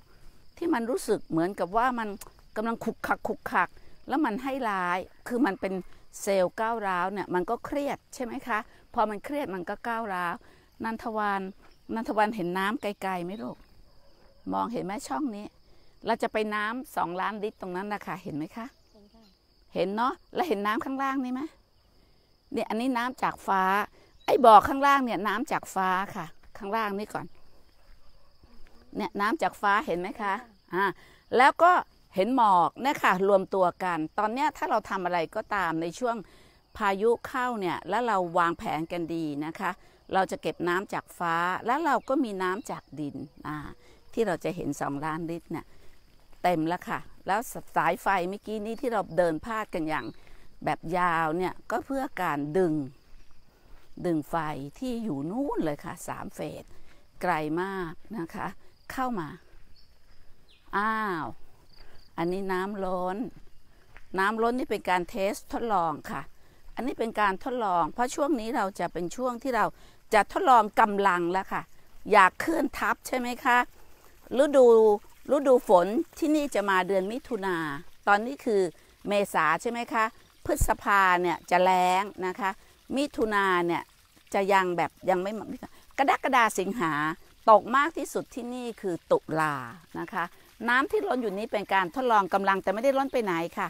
ที่มันรู้สึกเหมือนกับว่ามันกำลังขุกขักขุกขัก แล้วมันให้ร้าย คือมันเป็นเซลล์ก้าวร้าวเนี่ยมันก็เครียดใช่ไหมคะพอมันเครียดมันก็ก้าวร้าว นันทวานนันทวานเห็นน้ำไกลๆไหมลูกมองเห็นไหมช่องนี้ เราจะไปน้ำสองล้านลิตรตรงนั้นนะคะ เห็นไหมคะเห็นเนาะแล้วเห็นน้ำข้างล่างนี่ไหมเนี่ยอันนี้น้ำจากฟ้า ไอ้บ่อข้างล่างเนี่ยน้ำจากฟ้าค่ะ ข้างล่างนี่ก่อนเนี่ยน้ำจากฟ้าเห็นไหมคะอ่าแล้วก็เห็นหมอกเนี่ยค่ะรวมตัวกัน ตอนเนี้ยถ้าเราทำอะไรก็ตามในช่วงพายุเข้าเนี่ย แล้วเราวางแผนกันดีนะคะ เราจะเก็บน้ำจากฟ้า แล้วเราก็มีน้ำจากดินอ่าที่เราจะเห็นสองล้านลิตรเนี่ย เต็มแล้วค่ะ แล้วสายไฟเมื่อกี้นี้ที่เราเดินพาดกันอย่างแบบยาวเนี่ย ก็เพื่อการดึง ดึงไฟที่อยู่นู้นเลยค่ะสามเฟสไกลมากนะคะเข้ามา อ้าว อันนี้น้ำล้น น้ำล้นนี่เป็นการเทสทดลองค่ะ อันนี้เป็นการทดลอง เพราะช่วงนี้เราจะเป็นช่วงที่เราจะทดลองกำลังแล้วค่ะ อยากเคลื่อนทับใช่ไหมคะ ฤดูฤดูฝนที่นี่จะมาเดือนมิถุนาตอนนี้คือเมษาใช่ไหมคะ พฤษภาเนี่ยจะแล้งนะคะ มิถุนาเนี่ยจะยังแบบยังไม่กระดักกระดาสิงหาตกมากที่สุดที่นี่คือตุลานะคะ น้ำที่ล้นอยู่นี้เป็นการทดลองกำลังแต่ไม่ได้ล้นไปไหนค่ะ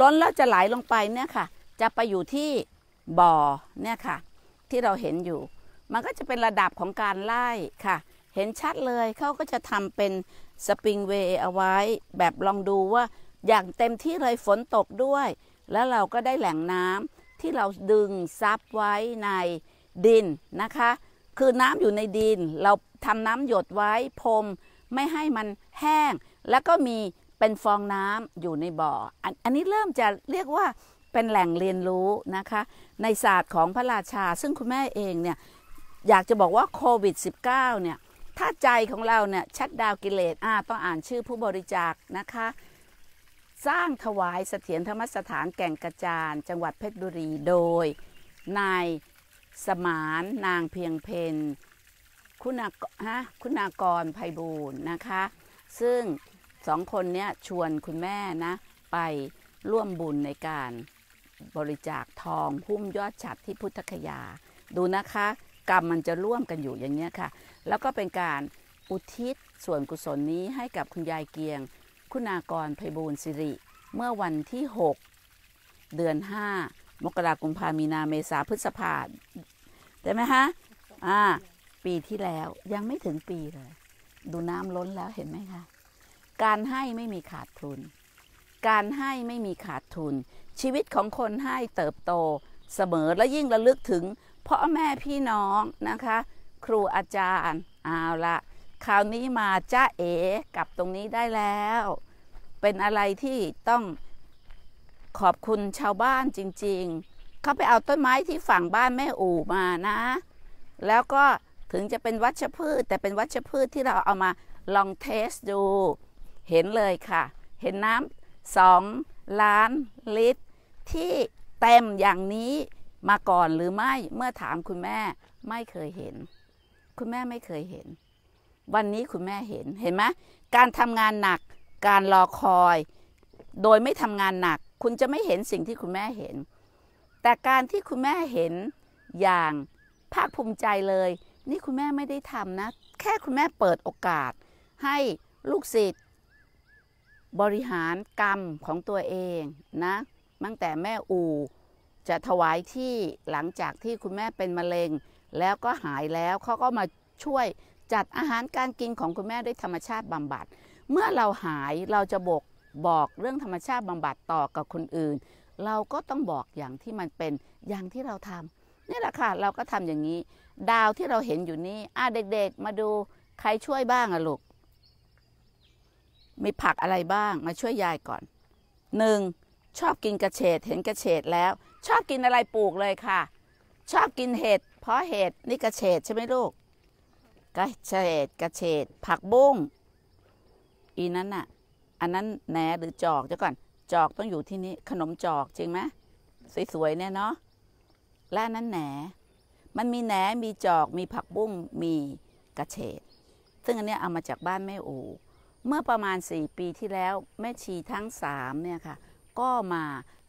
ล้นแล้วจะไหลลงไปเนี่ยค่ะ จะไปอยู่ที่บ่อเนี่ยค่ะที่เราเห็นอยู่ มันก็จะเป็นระดับของการไล่ค่ะ เห็นชัดเลยเขาก็จะทำเป็นสปริงเวย์เอาไว้ แบบลองดูว่าอย่างเต็มที่เลยฝนตกด้วย แล้วเราก็ได้แหล่งน้ำที่เราดึงซับไว้ในดินนะคะ คือน้ำอยู่ในดินเราทำน้ำหยดไว้พรมไม่ให้มันแห้ง แล้วก็มีเป็นฟองน้ำอยู่ในบ่ออันอันนี้เริ่มจะเรียกว่าเป็นแหล่งเรียนรู้นะคะ ในศาสตร์ของพระราชา ซึ่งคุณแม่เองเนี่ย อยากจะบอกว่าโควิด -19 เนี่ย ถ้าใจของเราเนี่ย ชัดดาวกิเลสอ่าต้องอ่านชื่อผู้บริจาคนะคะ สร้างถวายเสถียรธรรมสถานแก่งกระจาน จังหวัดเพชรบุรีโดยนายสมานนางเพียงเพนคุณาฮะคุณากรภัยบูรณ์นะคะ ซึ่งสองคนเนี้ย ชวนคุณแม่นะ ไปร่วมบุญในการบริจาคทองหุ้มยอดฉัดที่พุทธคยา ดูนะคะ กรรมมันจะร่วมกันอยู่อย่างนี้ค่ะ แล้วก็เป็นการอุทิศส่วนกุศลนี้ให้กับคุณยายเกียง คุณากรภัยบู์สิริ เมื่อวันที่ 6 เดือน 5 มกราคมพามีนาเมษาพฤษภาได้ไหมฮะอ่าปีที่แล้วยังไม่ถึงปีเลย ดูน้ำล้นแล้วเห็นไหมคะ การให้ไม่มีขาดทุน การให้ไม่มีขาดทุน ชีวิตของคนให้เติบโต เสมอและยิ่งระลึกถึงพ่อแม่พี่น้องนะคะ ครูอาจารย์ เอาละคราวนี้มาจ้าเอ๋กับตรงนี้ได้แล้ว เป็นอะไรที่ต้องขอบคุณชาวบ้านจริง ๆ เขาไปเอาต้นไม้ที่ฝั่งบ้านแม่อู่มานะ แล้วก็ถึงจะเป็นวัชพืช แต่เป็นวัชพืชที่เราเอามาลองเทสดูเห็นเลยค่ะ เห็นน้ำสองล้านลิตร ที่เต็มอย่างนี้มาก่อนหรือไม่เมื่อถามคุณแม่ไม่เคยเห็น คุณแม่ไม่เคยเห็น วันนี้คุณแม่เห็นเห็นไหมการทำงานหนักการรอคอย โดยไม่ทำงานหนัก คุณจะไม่เห็นสิ่งที่คุณแม่เห็น แต่การที่คุณแม่เห็นอย่างภาคภูมิใจเลยนี่คุณแม่ไม่ได้ทำนะ แค่คุณแม่เปิดโอกาส ให้ลูกศิษย์บริหารกรรมของตัวเองนะ ตั้งแต่แม่อูจะถวายที่หลังจากที่คุณแม่เป็นมะเร็ง แล้วก็หายแล้วเขาก็มาช่วยจัดอาหารการกินของคุณแม่ด้วยธรรมชาติบำบัด เมื่อเราหายเราจะบอก บอก เรื่องธรรมชาติบำบัดต่อกับคนอื่น เราก็ต้องบอกอย่างที่มันเป็นอย่างที่เราทำนี่แหละค่ะเราก็ทำอย่างนี้ดาวที่เราเห็นอยู่นี้ อ่ะเด็กๆมาดูใครช่วยบ้างอะลูก มีผักอะไรบ้างมาช่วยยายก่อน หนึ่งชอบกินกระเฉดเห็นกระเฉดแล้ว ชอบกินอะไรปลูกเลยค่ะ ชอบกินเห็ดเพราะเห็ดนี่กระเฉดใช่ไหมลูก กระเฉดกระเฉดผักบุ้งอีนั้นน่ะ อันนั้นแหนหรือจอกเจ้าก่อน จอกต้องอยู่ที่นี่ขนมจอกจริงไหมสวยๆเนี่ยเนาะ และนั้นแหนมันมีแหน มีจอกมีผักบุ้งมีกระเฉดซึ่งอันนี้เอามาจากบ้านแม่อู เมื่อประมาณ 4 ปีที่แล้วแม่ชีทั้ง 3 เนี่ยค่ะ ก็มา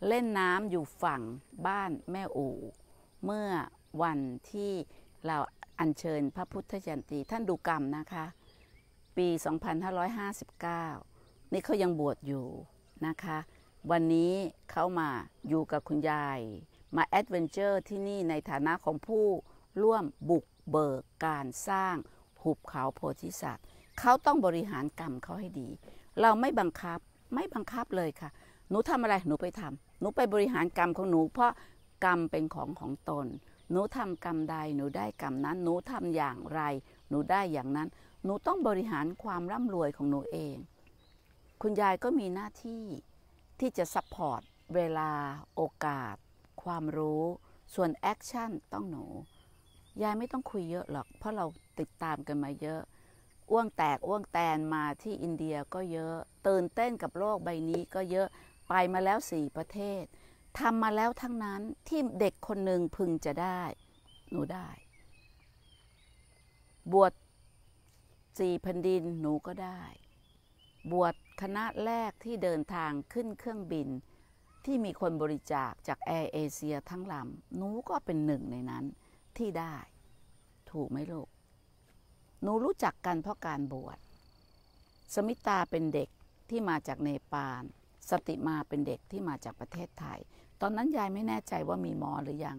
เล่นน้ำอยู่ฝั่งบ้านแม่อู เมื่อวันที่เราอัญเชิญพระพุทธจันตี ท่านดูกรรมนะคะ ปี 2559 นี่เขายังบวชอยู่นะคะ วันนี้เขามาอยู่กับคุณยายมาแอดเวนเจอร์ที่นี่ในฐานะของผู้ ร่วมบุกเบิกการสร้างหุบเขาโพธิสัตว์ เขาต้องบริหารกรรมเขาให้ดี เราไม่บังคับไม่บังคับเลยค่ะ หนูทำอะไรหนูไปทำหนูไปบริหารกรรมของหนู เพราะกรรมเป็นของของตน หนูทำกรรมใดหนูได้กรรมนั้น หนูทำอย่างไร หนูได้อย่างนั้น หนูต้องบริหารความร่ำรวยของหนูเอง คุณยายก็มีหน้าที่ที่จะซัพพอร์ตเวลาโอกาสความรู้ส่วนแอคชั่นต้องหนู ยายไม่ต้องคุยเยอะหรอก เพราะเราติดตามกันมาเยอะอ้วงแตกอ้วงแตนมาที่อินเดียก็เยอะ ตื่นเต้นกับโลกใบนี้ก็เยอะไปมาแล้วสี่ประเทศทำมาแล้วทั้งนั้นที่เด็กคนหนึ่งพึงจะได้ หนูได้ บวชสี่พันดินหนูก็ได้ บวชคณะแรกที่เดินทางขึ้นเครื่องบินที่มีคนบริจาคจากแอร์เอเชียทั้งลำหนูก็เป็นหนึ่งในนั้นที่ได้ถูกไหมลูก หนูรู้จักกันเพราะการบวชสมิตาเป็นเด็กที่มาจากเนปาลสติมาเป็นเด็กที่มาจากประเทศไทย ตอนนั้นยายไม่แน่ใจว่ามีหมอหรือยัง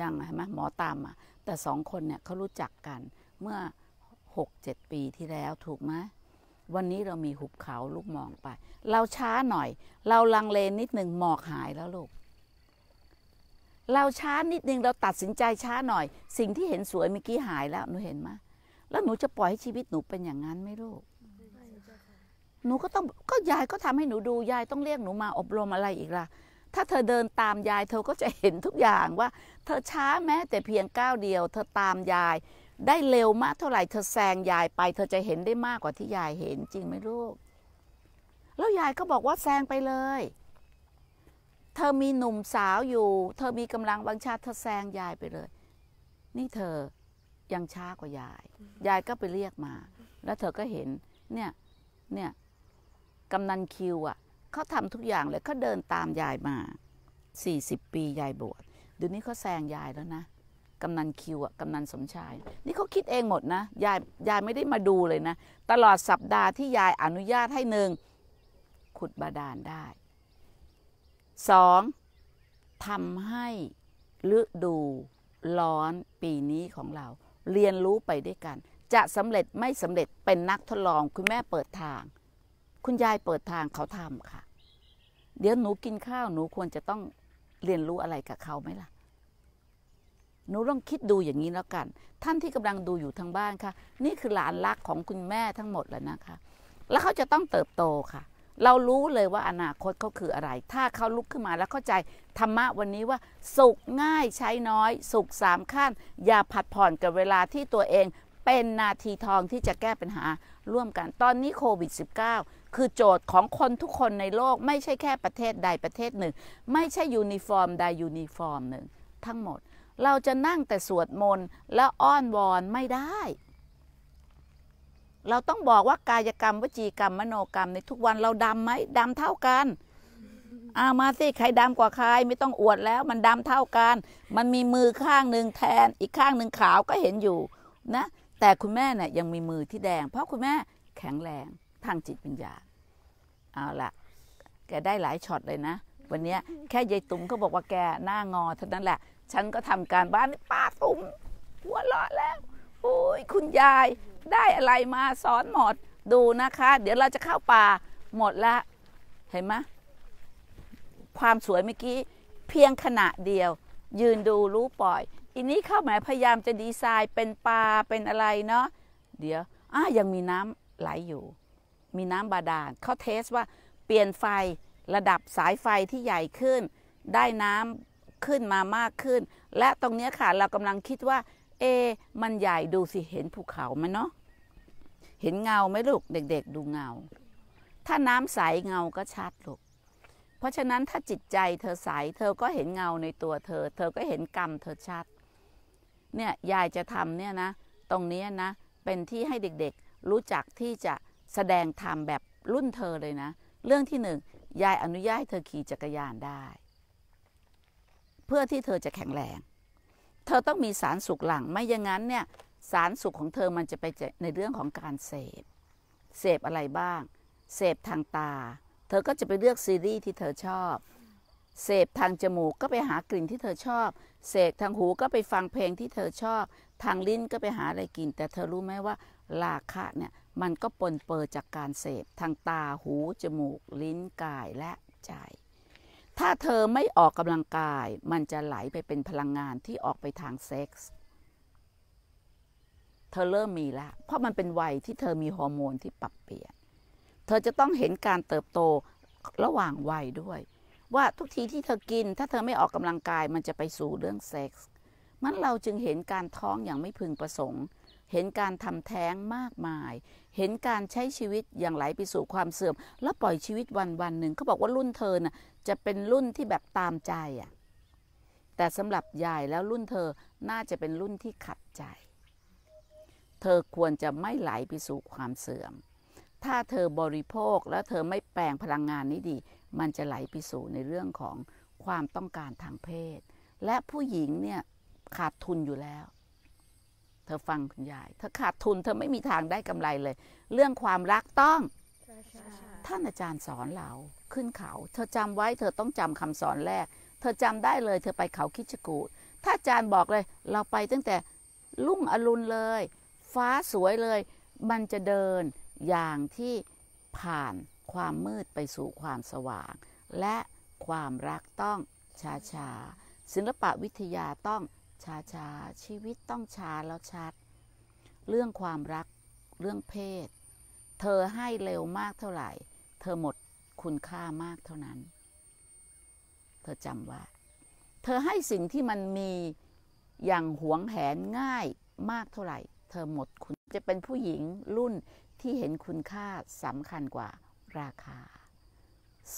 ยังใช่ไหมหมอตามอ่ะแต่สองคนเนี่ยเขารู้จักกันเมื่อหกเจ็ดปีที่แล้วถูกไหมวันนี้เรามีหุบเขาลูกมองไป เราช้าหน่อย เราลังเลนิดหนึ่งหมอกหายแล้วลูก เราช้านิดหนึ่งเราตัดสินใจช้าหน่อย สิ่งที่เห็นสวยเมื่อกี้หายแล้ว หนูเห็นไหมแล้วหนูจะปล่อยให้ชีวิตหนูเป็นอย่างนั้นไหมลูก หนูก็ต้องก็ยายก็ทำให้หนูดูยายต้องเรียกหนูมาอบรมอะไรอีกล่ะ ถ้าเธอเดินตามยายเธอก็จะเห็นทุกอย่างว่า เธอช้าแม้ แต่เพียงก้าวเดียว เธอตามยายได้เร็วมากเท่าไหร่เธอแซงยายไปเธอจะเห็นได้มากกว่าที่ยายเห็น จริงไหมลูก แล้วยายก็บอกว่าแซงไปเลย เธอมีหนุ่มสาวอยู่ เธอมีกำลังวังชาเธอแซงยายไปเลย นี่เธอยังช้ากว่ายาย ยายก็ไปเรียกมา แล้วเธอก็เห็นเนี่ยเนี่ยกำนันคิวอะ่ะเขาทำทุกอย่างเลยเขาเดินตามยายมาสสี่ิบปียายบวชเดี๋ยวนี้เขาแซงยายแล้วนะกำนันคิวอะกำนันสมชาย นี่เขาคิดเองหมดนะยายยายไม่ได้มาดูเลยนะ ตลอดสัปดาห์ที่ยายอนุญาตให้หนึ่งขุดบาดาลได้สองทำให้ฤดูร้อนปีนี้ของเรา เรียนรู้ไปด้วยกัน จะสำเร็จไม่สำเร็จเป็นนักทดลองคุณแม่เปิดทาง คุณยายเปิดทางเขาทำค่ะ เดี๋ยวหนูกินข้าวหนูควรจะต้องเรียนรู้อะไรกับเขาไหมล่ะหนูลองคิดดูอย่างนี้แล้วกัน ท่านที่กำลังดูอยู่ทางบ้านค่ะ นี่คือหลานรักของคุณแม่ทั้งหมดแล้วนะคะ แล้วเขาจะต้องเติบโตค่ะ เรารู้เลยว่าอนาคตเขาคืออะไร ถ้าเขาลุกขึ้นมาแล้วเข้าใจธรรมะวันนี้ว่าสุขง่ายใช้น้อย สุขสามขั้นอย่าผัดผ่อนกับเวลาที่ตัวเองเป็นนาทีทองที่จะแก้ปัญหาร่วมกัน ตอนนี้โควิด -19 คือโจทย์ของคนทุกคนในโลกไม่ใช่แค่ประเทศใดประเทศหนึ่ง ไม่ใช่ยูนิฟอร์มใดยูนิฟอร์มหนึ่ง ทั้งหมดเราจะนั่งแต่สวดมนต์และอ้อนวอนไม่ได้ เราต้องบอกว่ากายกรรมวจีกรรมมโนกรรมในทุกวันเราดำไหมดำเท่ากันอามาสิใครดำกว่าใครไม่ต้องอวดแล้ว มันดำเท่ากัน มันมีมือข้างหนึ่งแทนอีกข้างหนึ่งขาวก็เห็นอยู่นะแต่คุณแม่เนะี่ยยังมีมือที่แดง เพราะคุณแม่แข็งแรงทางจิตวิญญาณเอาละแกได้หลายช็อตเลยนะวันนี้แค่ยายตุ้มก็บอกว่าแกหน้างอเท่านั้นแหละฉันก็ทำการบ้านป้าตุ้มหัวเราะแล้วโอ้ยคุณยายได้อะไรมาสอนหมด ดูนะคะ เดี๋ยวเราจะเข้าป่า หมดละเห็นไหมความสวยเมื่อกี้เพียงขณะเดียว ยืนดูรู้ปล่อย อีนี้เข้าหมายพยายามจะดีไซน์เป็นปลาเป็นอะไรเนาะเดี๋ยวอ่ายังมีน้ำไหลอยู่ มีน้ำบาดาลเขาเทสว่าเปลี่ยนไฟระดับสายไฟที่ใหญ่ขึ้น ได้น้ำขึ้นมามากขึ้น และตรงนี้ค่ะเรากำลังคิดว่าเอ มันใหญ่ดูสิเห็นภูเขาไหมเนาะ เห็นเงาไหมลูกเด็กๆดูเงา ถ้าน้ำใสเงาก็ชัดลูก เพราะฉะนั้นถ้าจิตใจเธอใสเธอก็เห็นเงาในตัวเธอ เธอก็เห็นกรรมเธอชัด เนี่ยยายจะทำเนี่ยนะ ตรงนี้นะ เป็นที่ให้เด็กๆรู้จักที่จะแสดงธรรมแบบรุ่นเธอเลยนะ เรื่องที่หนึ่งยายอนุญาตให้เธอขี่จักรยานได้เพื่อที่เธอจะแข็งแรง เธอต้องมีสารสุกหลัง ไม่อย่างนั้นเนี่ยสารสุกของเธอมันจะไปในเรื่องของการเสพ เสพอะไรบ้าง เสพทางตา เธอก็จะไปเลือกซีรีส์ที่เธอชอบ เสพทางจมูกก็ไปหากลิ่นที่เธอชอบ เสพทางหูก็ไปฟังเพลงที่เธอชอบ ทางลิ้นก็ไปหาอะไรกิน แต่เธอรู้ไหมว่าราคะเนี่ยมันก็ปนเปื้อจากการเสพทางตาหูจมูกลิ้นกายและใจถ้าเธอไม่ออกกำลังกาย มันจะไหลไปเป็นพลังงานที่ออกไปทางเซ็กส์ เธอเริ่มมีละ เพราะมันเป็นวัยที่เธอมีฮอร์โมนที่ปรับเปลี่ยน เธอจะต้องเห็นการเติบโตระหว่างวัยด้วย ว่าทุกทีที่เธอกิน ถ้าเธอไม่ออกกำลังกายมันจะไปสู่เรื่องเซ็กส์มันเราจึงเห็นการท้องอย่างไม่พึงประสงค์เห็นการทำแท้งมากมาย เห็นการใช้ชีวิตอย่างไหลไปสู่ความเสื่อม แล้วปล่อยชีวิตวันวันหนึ่ง เขาบอกว่ารุ่นเธอน่ะ จะเป็นรุ่นที่แบบตามใจอ่ะ แต่สำหรับยายแล้วรุ่นเธอน่าจะเป็นรุ่นที่ขัดใจ เธอควรจะไม่ไหลไปสู่ความเสื่อม ถ้าเธอบริโภคแล้วเธอไม่แปลงพลังงานนี้ดี มันจะไหลไปสู่ในเรื่องของความต้องการทางเพศ และผู้หญิงเนี่ยขาดทุนอยู่แล้วเธอฟังคุณยายเธอขาดทุนเธอไม่มีทางได้กำไรเลย เรื่องความรักต้อง ท่านอาจารย์สอนเราขึ้นเขา เธอจำไว้เธอต้องจำคำสอนแรก เธอจำได้เลย เธอไปเขาคิชกูดถ้าอาจารย์บอกเลยเราไปตั้งแต่ลุ่งอรุณเลย ฟ้าสวยเลย มันจะเดินอย่างที่ผ่านความมืดไปสู่ความสว่าง และความรักต้องช้าศิลปะวิทยาต้องชาชาชีวิตต้องชาแล้วชัด เรื่องความรักเรื่องเพศ เธอให้เร็วมากเท่าไหร่ เธอหมดคุณค่ามากเท่านั้น เธอจำว่า เธอให้สิ่งที่มันมีอย่างหวงแหนง่ายมากเท่าไหร่ เธอหมดคุณจะเป็นผู้หญิงรุ่นที่เห็นคุณค่าสำคัญกว่าราคา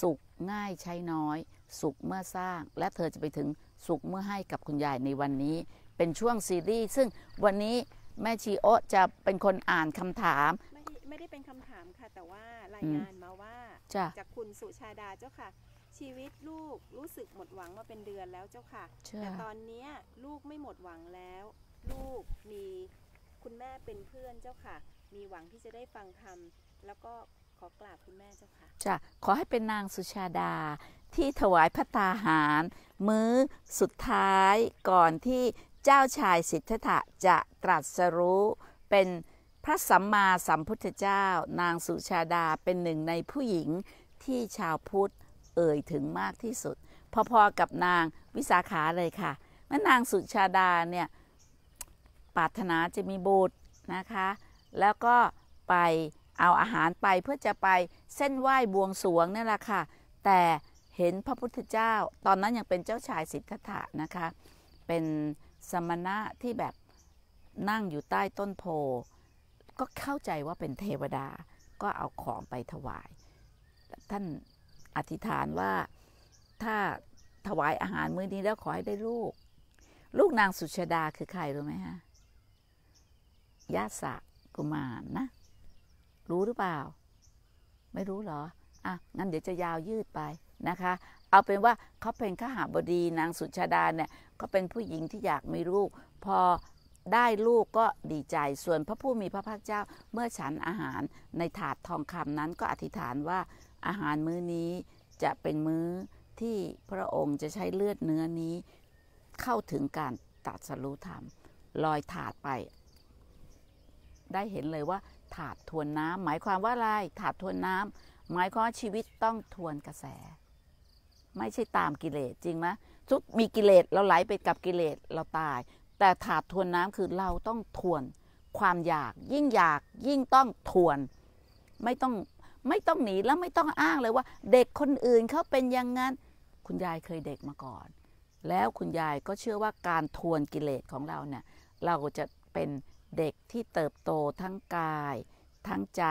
สุขง่ายใช้น้อย สุขเมื่อสร้างและเธอจะไปถึงสุขเมื่อให้กับคุณยายในวันนี้ เป็นช่วงซีรีส์ซึ่งวันนี้แม่ชีโอ จะเป็นคนอ่านคำถามไม่ไม่ได้เป็นคำถามค่ะแต่ว่ารายงานมาว่าจจากคุณสุชาดาเจ้าค่ะชีวิตลูกรู้สึกหมดหวังมาเป็นเดือนแล้วเจ้าค่ะแต่ตอนนี้ลูกไม่หมดหวังแล้ว ลูกมีคุณแม่เป็นเพื่อนเจ้าค่ะ มีหวังที่จะได้ฟังธรรมแล้วก็ขอกราบคุณแม่เจ้าค่ะจ้ะขอให้เป็นนางสุชาดาที่ถวายพระตาหาร มื้อสุดท้ายก่อนที่เจ้าชายสิทธัตถะจะตรัสรู้ เป็นพระสัมมาสัมพุทธเจ้า นางสุชาดาเป็นหนึ่งในผู้หญิงที่ชาวพุทธ เอ่ยถึงมากที่สุดพอๆกับนางวิสาขาเลยค่ะแม่นางสุชาดาเนี่ยปรารถนาจะมีบุตรนะคะ แล้วก็ไปเอาอาหารไปเพื่อจะไปเส้นไหว้บวงสวงนี่แหละค่ะแต่เห็นพระพุทธเจ้าตอนนั้นยังเป็นเจ้าชายสิทธัตถะนะคะเป็นสมณะที่แบบนั่งอยู่ใต้ต้นโพก็เข้าใจว่าเป็นเทวดาก็เอาของไปถวาย ท่านอธิษฐานว่าถ้าถวายอาหารมื้อนี้ แล้วขอให้ได้ลูก ลูกนางสุชดาคือใคร รู้ไหมฮะยาสะกุมารนนะรู้หรือเปล่า ไม่รู้เหรออ่ะงั้นเดี๋ยวจะยาวยืดไปนะคะ เอาเป็นว่าเขาเป็นข้าหาบดีนางสุชาดาเนี่ยก็เป็นผู้หญิงที่อยากมีลูก พอได้ลูกก็ดีใจส่วนพระผู้มีพระภาคเจ้าเมื่อฉันอาหารในถาดทองคำนั้น ก็อธิษฐานว่า อาหารมื้อนี้จะเป็นมื้อที่พระองค์จะใช้เลือดเนื้อนี้ เข้าถึงการตัดสรุธรรมลอยถาดไป ได้เห็นเลยว่าถาดทวนน้ำหมายความว่าอะไรถาดทวนน้ำหมายความชีวิตต้องทวนกระแส ไม่ใช่ตามกิเลสจริงไหมทุกมีกิเลสเราไหลไปกับกิเลสเราตาย แต่ถาดทวนน้ำคือเราต้องทวนความอยาก ยิ่งอยากยิ่งต้องทวนไม่ต้องไม่ต้องหนีแล้วไม่ต้องอ้างเลยว่า เด็กคนอื่นเขาเป็นอย่างนั้น คุณยายเคยเด็กมาก่อน แล้วคุณยายก็เชื่อว่าการทวนกิเลสของเราเนี่ย เราจะเป็นเด็กที่เติบโตทั้งกาย ทั้งใจ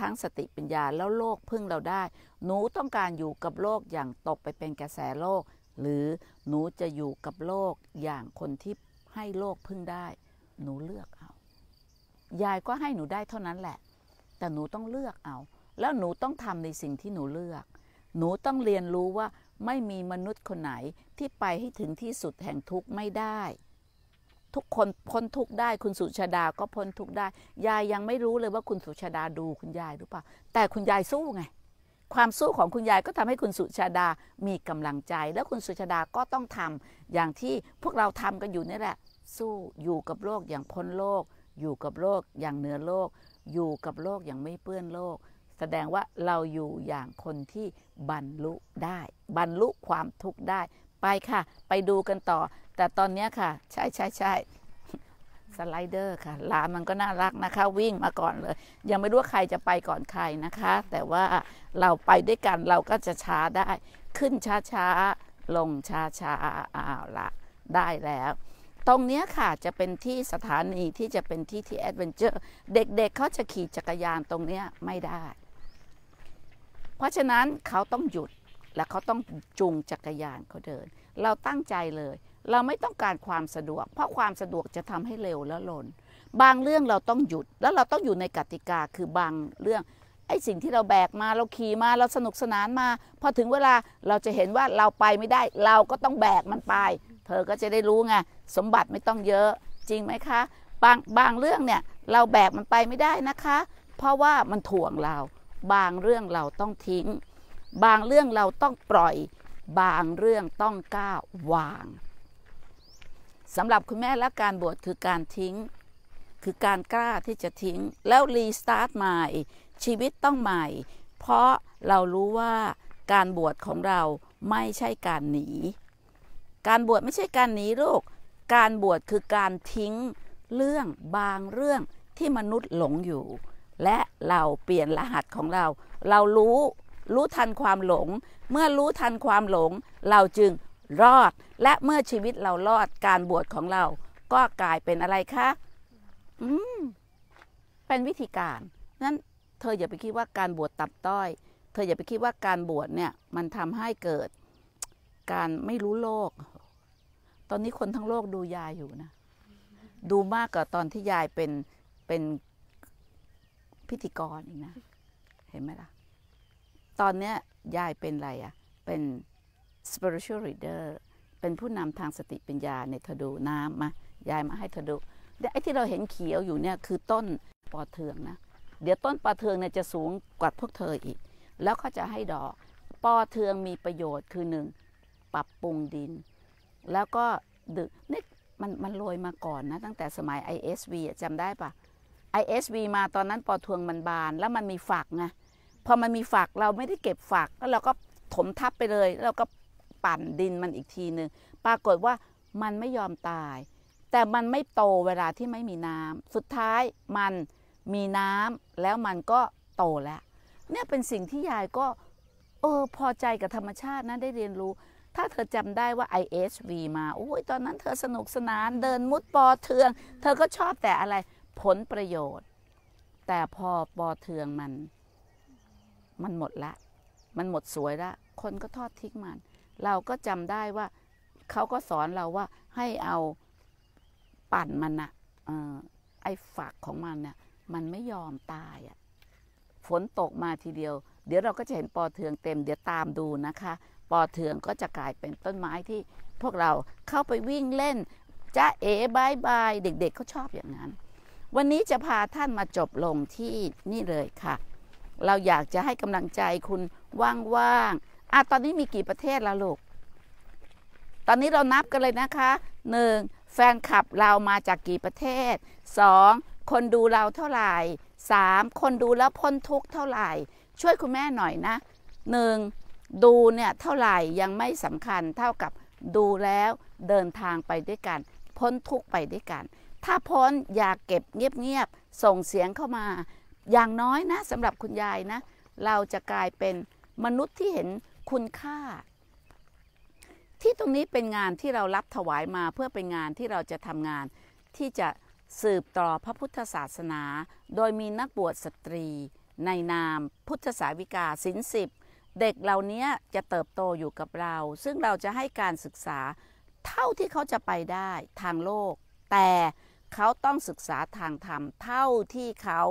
ทั้งสติปัญญาแล้วโลกพึ่งเราได้ หนูต้องการอยู่กับโลกอย่างตกไปเป็นกระแสโลก หรือหนูจะอยู่กับโลกอย่างคนที่ให้โลกพึ่งได้ หนูเลือกเอา ยายก็ให้หนูได้เท่านั้นแหละ แต่หนูต้องเลือกเอา แล้วหนูต้องทำในสิ่งที่หนูเลือก หนูต้องเรียนรู้ว่าไม่มีมนุษย์คนไหนที่ไปให้ถึงที่สุดแห่งทุกข์ไม่ได้ทุกคนพ้นทุกได้คุณสุชาดาก็พ้นทุกได้ ยายยังไม่รู้เลยว่าคุณสุชาดาดูคุณยายหรือเปล่า แต่คุณยายสู้ไง ความสู้ของคุณยายก็ทำให้คุณสุชาดามีกำลังใจ แล้วคุณสุชาดาก็ต้องทำอย่างที่พวกเราทำกันอยู่นี่แหละ สู้อยู่กับโลกอย่างพ้นโลกอยู่กับโลกอย่างเหนือโลกอยู่กับโลกอย่างไม่เปื้อนโลกแสดงว่าเราอยู่อย่างคนที่บรรลุได้ บรรลุความทุกข์ได้ ไปค่ะ ไปดูกันต่อแต่ตอนนี้ค่ะใช่ใช่ใช่สไลเดอร์ค่ะ ลามันก็น่ารักนะคะ วิ่งมาก่อนเลย ยังไม่รู้ว่าใครจะไปก่อนใครนะคะ แต่ว่าเราไปด้วยกันเราก็จะช้าได้ ขึ้นช้าช้าลงช้าช้าอ้าวละได้แล้ว ตรงนี้ค่ะจะเป็นที่สถานีที่จะเป็นที่ที่แอดเวนเจอร์เด็กๆเขาจะขี่จักรยานตรงนี้ไม่ได้ เพราะฉะนั้นเขาต้องหยุดและเขาต้องจูงจักรยานเขาเดิน เราตั้งใจเลยเราไม่ต้องการความสะดวก เพราะความสะดวกจะทำให้เร็วและหล่น บางเรื่องเราต้องหยุด แล้วเราต้องอยู่ในกติกาคือบางเรื่องไอ้สิ่งที่เราแบกมา เราขี่มา เราสนุกสนานมา พอถึงเวลาเราจะเห็นว่าเราไปไม่ได้ เราก็ต้องแบกมันไป เธอก็จะได้รู้ไง สมบัติไม่ต้องเยอะ จริงไหมคะ บางบางเรื่องเนี่ยเราแบกมันไปไม่ได้นะคะ เพราะว่ามันถ่วงเรา บางเรื่องเราต้องทิ้ง บางเรื่องเราต้องปล่อย บางเรื่องต้องกล้าวางสำหรับคุณแม่และการบวชคือการทิ้ง คือการกล้าที่จะทิ้งแล้วรีสตาร์ทใหม่ ชีวิตต้องใหม่ เพราะเรารู้ว่าการบวชของเราไม่ใช่การหนี การบวชไม่ใช่การหนีลูกการบวชคือการทิ้งเรื่องบางเรื่องที่มนุษย์หลงอยู่ และเราเปลี่ยนรหัสของเรา เรารู้รู้ทันความหลง เมื่อรู้ทันความหลงเราจึงรอดและเมื่อชีวิตเรารอดการบวชของเราก็กลายเป็นอะไรคะ อืมเป็นวิธีการนั้น เธออย่าไปคิดว่าการบวชตับต้อย เธออย่าไปคิดว่าการบวชเนี่ย มันทำให้เกิด การไม่รู้โลก ตอนนี้คนทั้งโลกดูยายอยู่นะดูมากกว่าตอนที่ยายเป็นเป็น พิธีกรอีกนะเห็นไหมล่ะ ตอนเนี้ย ยายเป็นอะไรอะ่ะ เป็น spiritual leader เป็นผู้นำทางสติปัญญาในเธอดูน้ำมา ยายมาให้เธอดูไอ้ที่เราเห็นเขียวอยู่เนี่ยคือต้นปอเทืองนะ เดี๋ยวต้นปอเทืองเนี่ยจะสูงกว่าพวกเธออีก แล้วก็จะให้ดอก ปอเทืองมีประโยชน์คือหนึ่งปรับปรุงดิน แล้วก็ดึก นี่มันมันรวยมาก่อนนะ ตั้งแต่สมัย ISV จำได้ปะ ISV มาตอนนั้นปอทวงมันบานแล้วมันมีฝักไงพอมันมีฝักเราไม่ได้เก็บฝักแล้วเราก็ถมทับไปเลยแล้วก็ปั่นดินมันอีกทีหนึ่งปรากฏว่ามันไม่ยอมตาย แต่มันไม่โตเวลาที่ไม่มีน้ำสุดท้ายมันมีน้ำแล้วมันก็โตแล้ว เนี่ยเป็นสิ่งที่ยายก็ เออพอใจกับธรรมชาตินะได้เรียนรู้ ถ้าเธอจำได้ว่า IHV มาโอ้ย ตอนนั้นเธอสนุกสนาน เดินมุดปอเทือง เธอก็ชอบแต่อะไรผลประโยชน์ แต่พอปอเทืองมัน มันหมดละ มันหมดสวยละคนก็ทอดทิ้งมันเราก็จำได้ว่าเขาก็สอนเราว่าให้เอาปั่นมันนะ่ะไอ้ฝักของมันเนี่ยมันไม่ยอมตายอะ่ะฝนตกมาทีเดียว เดี๋ยวเราก็จะเห็นปอเทืองเต็ม เดี๋ยวตามดูนะคะ ปอเทืองก็จะกลายเป็นต้นไม้ที่พวกเราเข้าไปวิ่งเล่นจ้าเอ๋บายบายเด็กๆเขาชอบอย่างนั้น วันนี้จะพาท่านมาจบลงที่นี่เลยค่ะ เราอยากจะให้กำลังใจคุณว่างๆอะตอนนี้มีกี่ประเทศแล้วลูก ตอนนี้เรานับกันเลยนะคะ 1. แฟนคลับเรามาจากกี่ประเทศ 2. คนดูเราเท่าไหร่ 3. คนดูแล้วพ้นทุกเท่าไหร่ ช่วยคุณแม่หน่อยนะ 1. ดูเนี่ยเท่าไหร่ยังไม่สำคัญเท่ากับดูแล้วเดินทางไปด้วยกัน พ้นทุกไปด้วยกัน ถ้าพ้นอย่ากเก็บเงียบๆส่งเสียงเข้ามาอย่างน้อยนะสำหรับคุณยายนะเราจะกลายเป็นมนุษย์ที่เห็นคุณค่า ที่ตรงนี้เป็นงานที่เรารับถวายมาเพื่อเป็นงานที่เราจะทำงาน ที่จะสืบต่อพระพุทธศาสนา โดยมีนักบวชสตรี ในนาม พุทธสาวิกาสินสิบเด็กเหล่านี้จะเติบโตอยู่กับเรา ซึ่งเราจะให้การศึกษาเท่าที่เขาจะไปได้ทางโลก แต่เขาต้องศึกษาทางธรรม เท่าที่เขา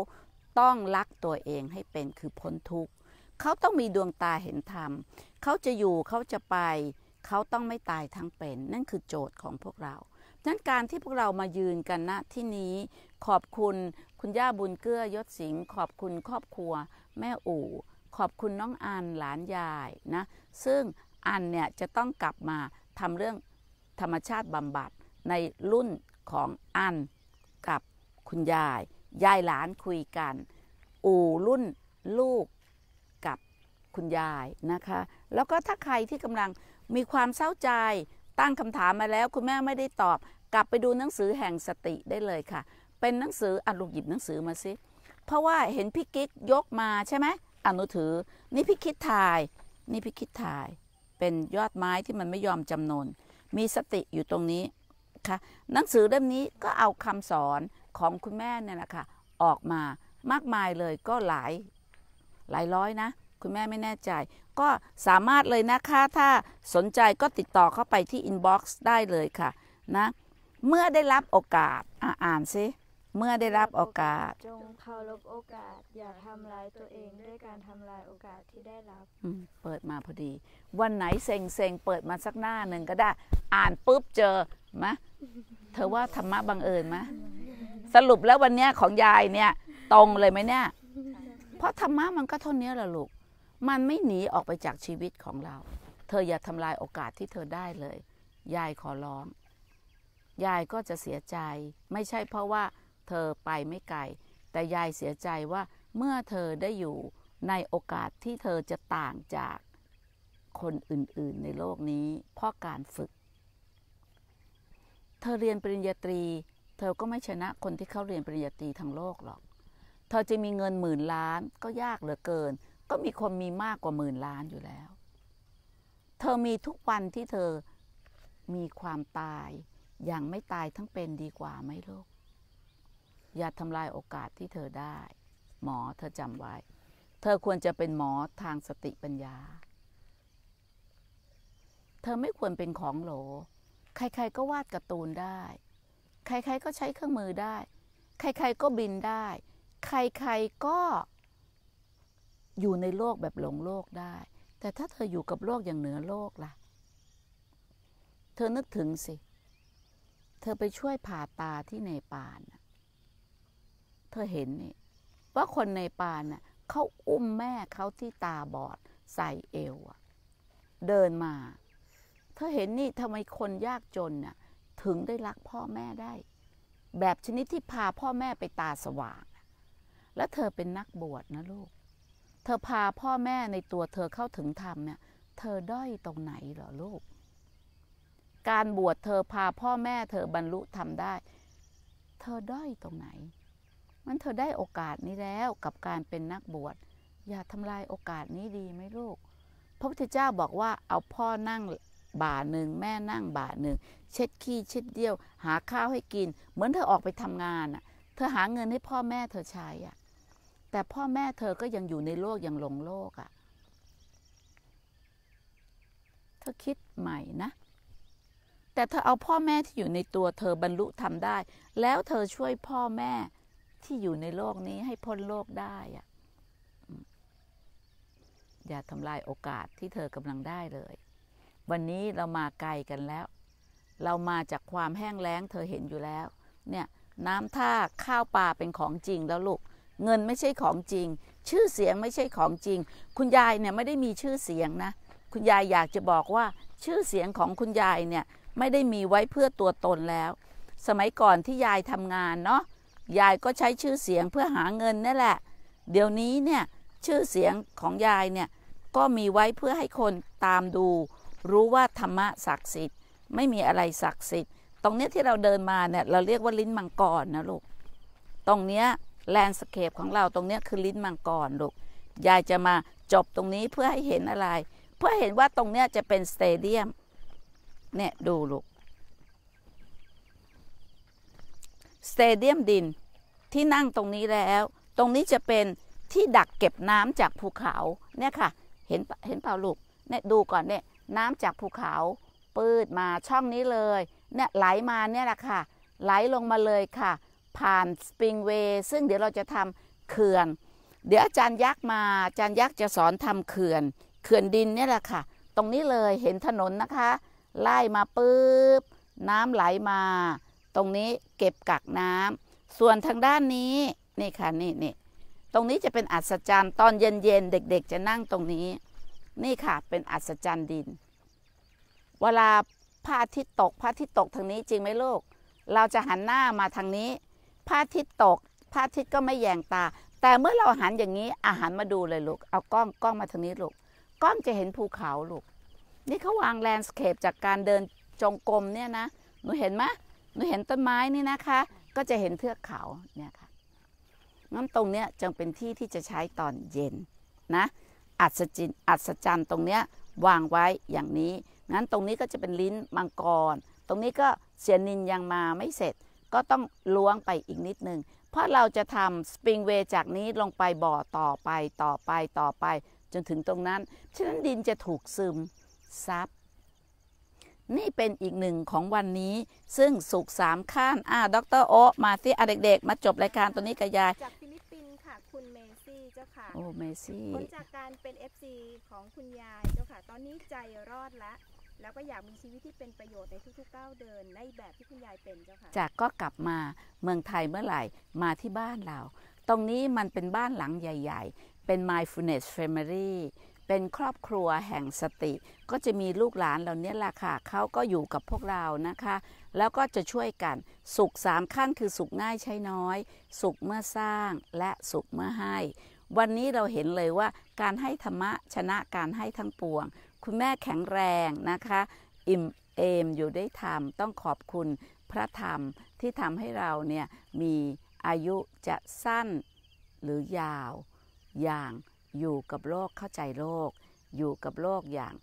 ต้องรักตัวเองให้เป็นคือพ้นทุกข์เขาต้องมีดวงตาเห็นธรรม เขาจะอยู่เขาจะไป เขาต้องไม่ตายทั้งเป็น นั่นคือโจทย์ของพวกเรา นั้นการที่พวกเรามายืนกันณที่นี้ขอบคุณคุณย่าบุญเกื้อยศสิงขอบคุณครอบครัวแม่อู่ ขอบคุณน้องอันหลานยายนะซึ่งอันเนี่ยจะต้องกลับมาทำเรื่องธรรมชาติบำบัดในรุ่นของอันกับคุณยาย ยายหลานคุยกัน อู่รุ่นลูกคุณยายนะคะ แล้วก็ถ้าใครที่กำลังมีความเศร้าใจ ตั้งคำถามมาแล้ว คุณแม่ไม่ได้ตอบ กลับไปดูหนังสือแห่งสติได้เลยค่ะ เป็นหนังสืออ่ะลูกหยิบหนังสือมาสิ เพราะว่าเห็นพี่กิ๊กยกมาใช่ไหมอนุถือนี่พี่คิดถ่าย นี่พี่คิดถ่าย เป็นยอดไม้ที่มันไม่ยอมจำนนมีสติอยู่ตรงนี้ ค่ะ หนังสือเล่มนี้ก็เอาคำสอนของคุณแม่เนี่ยแหละค่ะออกมามากมายเลย ก็หลาย หลายร้อยนะคุณแม่ไม่แน่ใจ ก็สามารถเลยนะคะ ถ้าสนใจก็ติดต่อเข้าไปที่ อินบ็อกซ์ได้เลยค่ะ นะ เมื่อได้รับโอกาสอ่าอ่านซิเมื่อได้รับโอกาส จงเคารพโอกาส อย่าทำลายตัวเองด้วยการทำลายโอกาสที่ได้รับเปิดมาพอดี วันไหนเซ็งเซ็งเปิดมาสักหน้าหนึ่งก็ได้ อ่านปุ๊บเจอมะเธอว่าธรรมะบังเอิญมะสรุปแล้ววันนี้ของยายเนี่ย ตรงเลยไหมเนี่ย เพราะธรรมะมันก็เท่านี้แหละลูกมันไม่หนีออกไปจากชีวิตของเรา เธออย่าทำลายโอกาสที่เธอได้เลย ยายขอร้อง ยายก็จะเสียใจไม่ใช่เพราะว่าเธอไปไม่ไกล แต่ยายเสียใจว่าเมื่อเธอได้อยู่ในโอกาสที่เธอจะต่างจากคนอื่นๆในโลกนี้ เพราะการฝึก เธอเรียนปริญญาตรี เธอก็ไม่ชนะคนที่เขาเรียนปริญญาตรีทั้งโลกหรอก เธอจะมีเงินหมื่นล้านก็ยากเหลือเกินก็มีคนมีมากกว่าหมื่นล้านอยู่แล้ว เธอมีทุกวันที่เธอมีความตายอย่างไม่ตายทั้งเป็นดีกว่าไหมลูกอย่าทำลายโอกาสที่เธอได้ หมอเธอจำไว้ เธอควรจะเป็นหมอทางสติปัญญา เธอไม่ควรเป็นของโหล ใครๆก็วาดการ์ตูนได้ ใครๆก็ใช้เครื่องมือได้ ใครๆก็บินได้ ใครๆก็อยู่ในโลกแบบหลงโลกได้ แต่ถ้าเธออยู่กับโลกอย่างเหนือโลกล่ะ เธอนึกถึงสิ เธอไปช่วยผ่าตาที่ในปาน เธอเห็นนี่ว่าคนในปานน่ะ เขาอุ้มแม่เขาที่ตาบอดใส่เอวเดินมา เธอเห็นนี่ทำไมคนยากจนน่ะถึงได้รักพ่อแม่ได้ แบบชนิดที่พาพ่อแม่ไปตาสว่าง แล้วเธอเป็นนักบวชนะลูกเธอพาพ่อแม่ในตัวเธอเข้าถึงธรรมเนี่ยเธอด้อยตรงไหนเหรอลูก การบวชเธอพาพ่อแม่เธอบรรลุธรรมได้ เธอด้อยตรงไหน มันเธอได้โอกาสนี้แล้วกับการเป็นนักบวชอย่าทำลายโอกาสนี้ดีไหมลูกพระพุทธเจ้าบอกว่าเอาพ่อนั่งบ่าหนึ่งแม่นั่งบ่าหนึ่งเช็ดขี้เช็ดเดียว หาข้าวให้กิน เหมือนเธอออกไปทำงานอ่ะเธอหาเงินให้พ่อแม่เธอใช้อ่ะแต่พ่อแม่เธอก็ยังอยู่ในโลกยังหลงโลกอะ่ะ เธอคิดใหม่นะ แต่เธอเอาพ่อแม่ ที่อยู่ในตัวเธอบรรลุทำได้ แล้วเธอช่วยพ่อแม่ที่อยู่ในโลกนี้ให้พ้นโลกได้อะอย่าทำลายโอกาสที่เธอกำลังได้เลย วันนี้เรามาไกลกันแล้ว เรามาจากความแห้งแล้งเธอเห็นอยู่แล้ว เนี่ย น้ำท่าข้าวปลาเป็นของจริงแล้วลูกเงินไม่ใช่ของจริง ชื่อเสียงไม่ใช่ของจริง คุณยายเนี่ยไม่ได้มีชื่อเสียงนะ คุณยายอยากจะบอกว่าชื่อเสียงของคุณยายเนี่ยไม่ได้มีไว้เพื่อตัวตนแล้ว สมัยก่อนที่ยายทำงานเนาะ ยายก็ใช้ชื่อเสียงเพื่อหาเงินนั่นแหละ เดี๋ยวนี้เนี่ยชื่อเสียงของยายเนี่ยก็มีไว้เพื่อให้คนตามดู รู้ว่าธรรมะศักดิ์สิทธิ์ ไม่มีอะไรศักดิ์สิทธิ์ ตรงเนี้ยที่เราเดินมาเนี่ยเราเรียกว่าลิ้นมังกรนะลูก ตรงเนี้ยแลนสเคปของเราตรงนี้คือลิ้นมังกรลูกยายจะมาจบตรงนี้เพื่อให้เห็นอะไร เพื่อเห็นว่าตรงนี้จะเป็น สเตเดียมเนี่ยดูลูกสเตเดียมดินที่นั่งตรงนี้แล้วตรงนี้จะเป็นที่ดักเก็บน้ำจากภูเขาเนี่ยค่ะ เห็นเห็นเปล่าลูกเนี่ยดูก่อนเนี่ยน้ำจากภูเขาปืดมาช่องนี้เลยเนี่ยไหลมาเนี่ยแหละค่ะ ไหลลงมาเลยค่ะผ่านสปริงเวย์ ซึ่งเดี๋ยวเราจะทำเขื่อน เดี๋ยวอาจารย์ยักษ์มาอาจารย์ยักษ์จะสอนทำเขื่อน เขื่อนดินเนี่ยแหละค่ะ ตรงนี้เลยเห็นถนนนะคะ ไล่มาปุ๊บน้ำไหลมา ตรงนี้เก็บกักน้ำส่วนทางด้านนี้นี่ค่ะนี่นี่ตรงนี้จะเป็นอัศจรรย์ตอนเย็นๆเด็กๆ จะนั่งตรงนี้ นี่ค่ะเป็นอัศจรรย์ดิน เวลาพระอาทิตย์ตกพระอาทิตย์ตกทางนี้จริงไหมลูกเราจะหันหน้ามาทางนี้พระอาทิตย์ตกพระอาทิตย์ก็ไม่แยงตา แต่เมื่อเราหันอย่างนี้อาหารมาดูเลยลูก เอากล้องกล้องมาทางนี้ลูก กล้องจะเห็นภูเขาลูก นี่เขาวางแลนด์สเคปจากการเดินจงกรมเนี่ยนะ หนูเห็นไหมหนูเห็นต้นไม้นี่นะคะ ก็จะเห็นเทือกเขาเนี่ยค่ะงั้นตรงเนี้ยจึงเป็นที่ที่จะใช้ตอนเย็นนะ อัศจรรย์อัศจรรย์ตรงเนี้ยวางไว้อย่างนี้ งั้นตรงนี้ก็จะเป็นลิ้นมังกร ตรงนี้ก็เสียนินยังมาไม่เสร็จก็ต้องล้วงไปอีกนิดนึงเพราะเราจะทำสปริงเวย์จากนี้ลงไปบ่อต่อไปต่อไปต่อไป จนถึงตรงนั้น ฉะนั้นดินจะถูกซึม ซับ นี่เป็นอีกหนึ่งของวันนี้ ซึ่งสุกสามข้านอ่าดรโอ มาสิอ่ะเด็กๆ มาจบรายการตัวนี้กับยาย จากฟิลิปปินส์ค่ะ คุณเมซี่เจ้าค่ะ โอ้เมซี่ผลจากการเป็น FC ของคุณยายเจ้าค่ะ ตอนนี้ใจรอดละแล้วก็อยากมีชีวิตที่เป็นประโยชน์ในทุกๆก้าวเดินในแบบที่คุณยายเป็นเจ้าค่ะ จากก็กลับมาเมืองไทยเมื่อไหร่มาที่บ้านเรา ตรงนี้มันเป็นบ้านหลังใหญ่ ๆ เป็น mindfulness family เป็นครอบครัวแห่งสติ ก็จะมีลูกหลานเหล่านี้ล่ะค่ะ เขาก็อยู่กับพวกเรานะคะ แล้วก็จะช่วยกันสุขสามขั้นคือสุขง่ายใช้น้อย สุขเมื่อสร้างและสุขเมื่อให้ วันนี้เราเห็นเลยว่าการให้ธรรมะชนะการให้ทั้งปวงคุณแม่แข็งแรงนะคะ อิ่มเอมอยู่ได้ธรรมต้องขอบคุณพระธรรมที่ทำให้เราเนี่ยมีอายุจะสั้นหรือยาวอย่างอยู่กับโลกเข้าใจโลก อยู่กับโลกอย่าง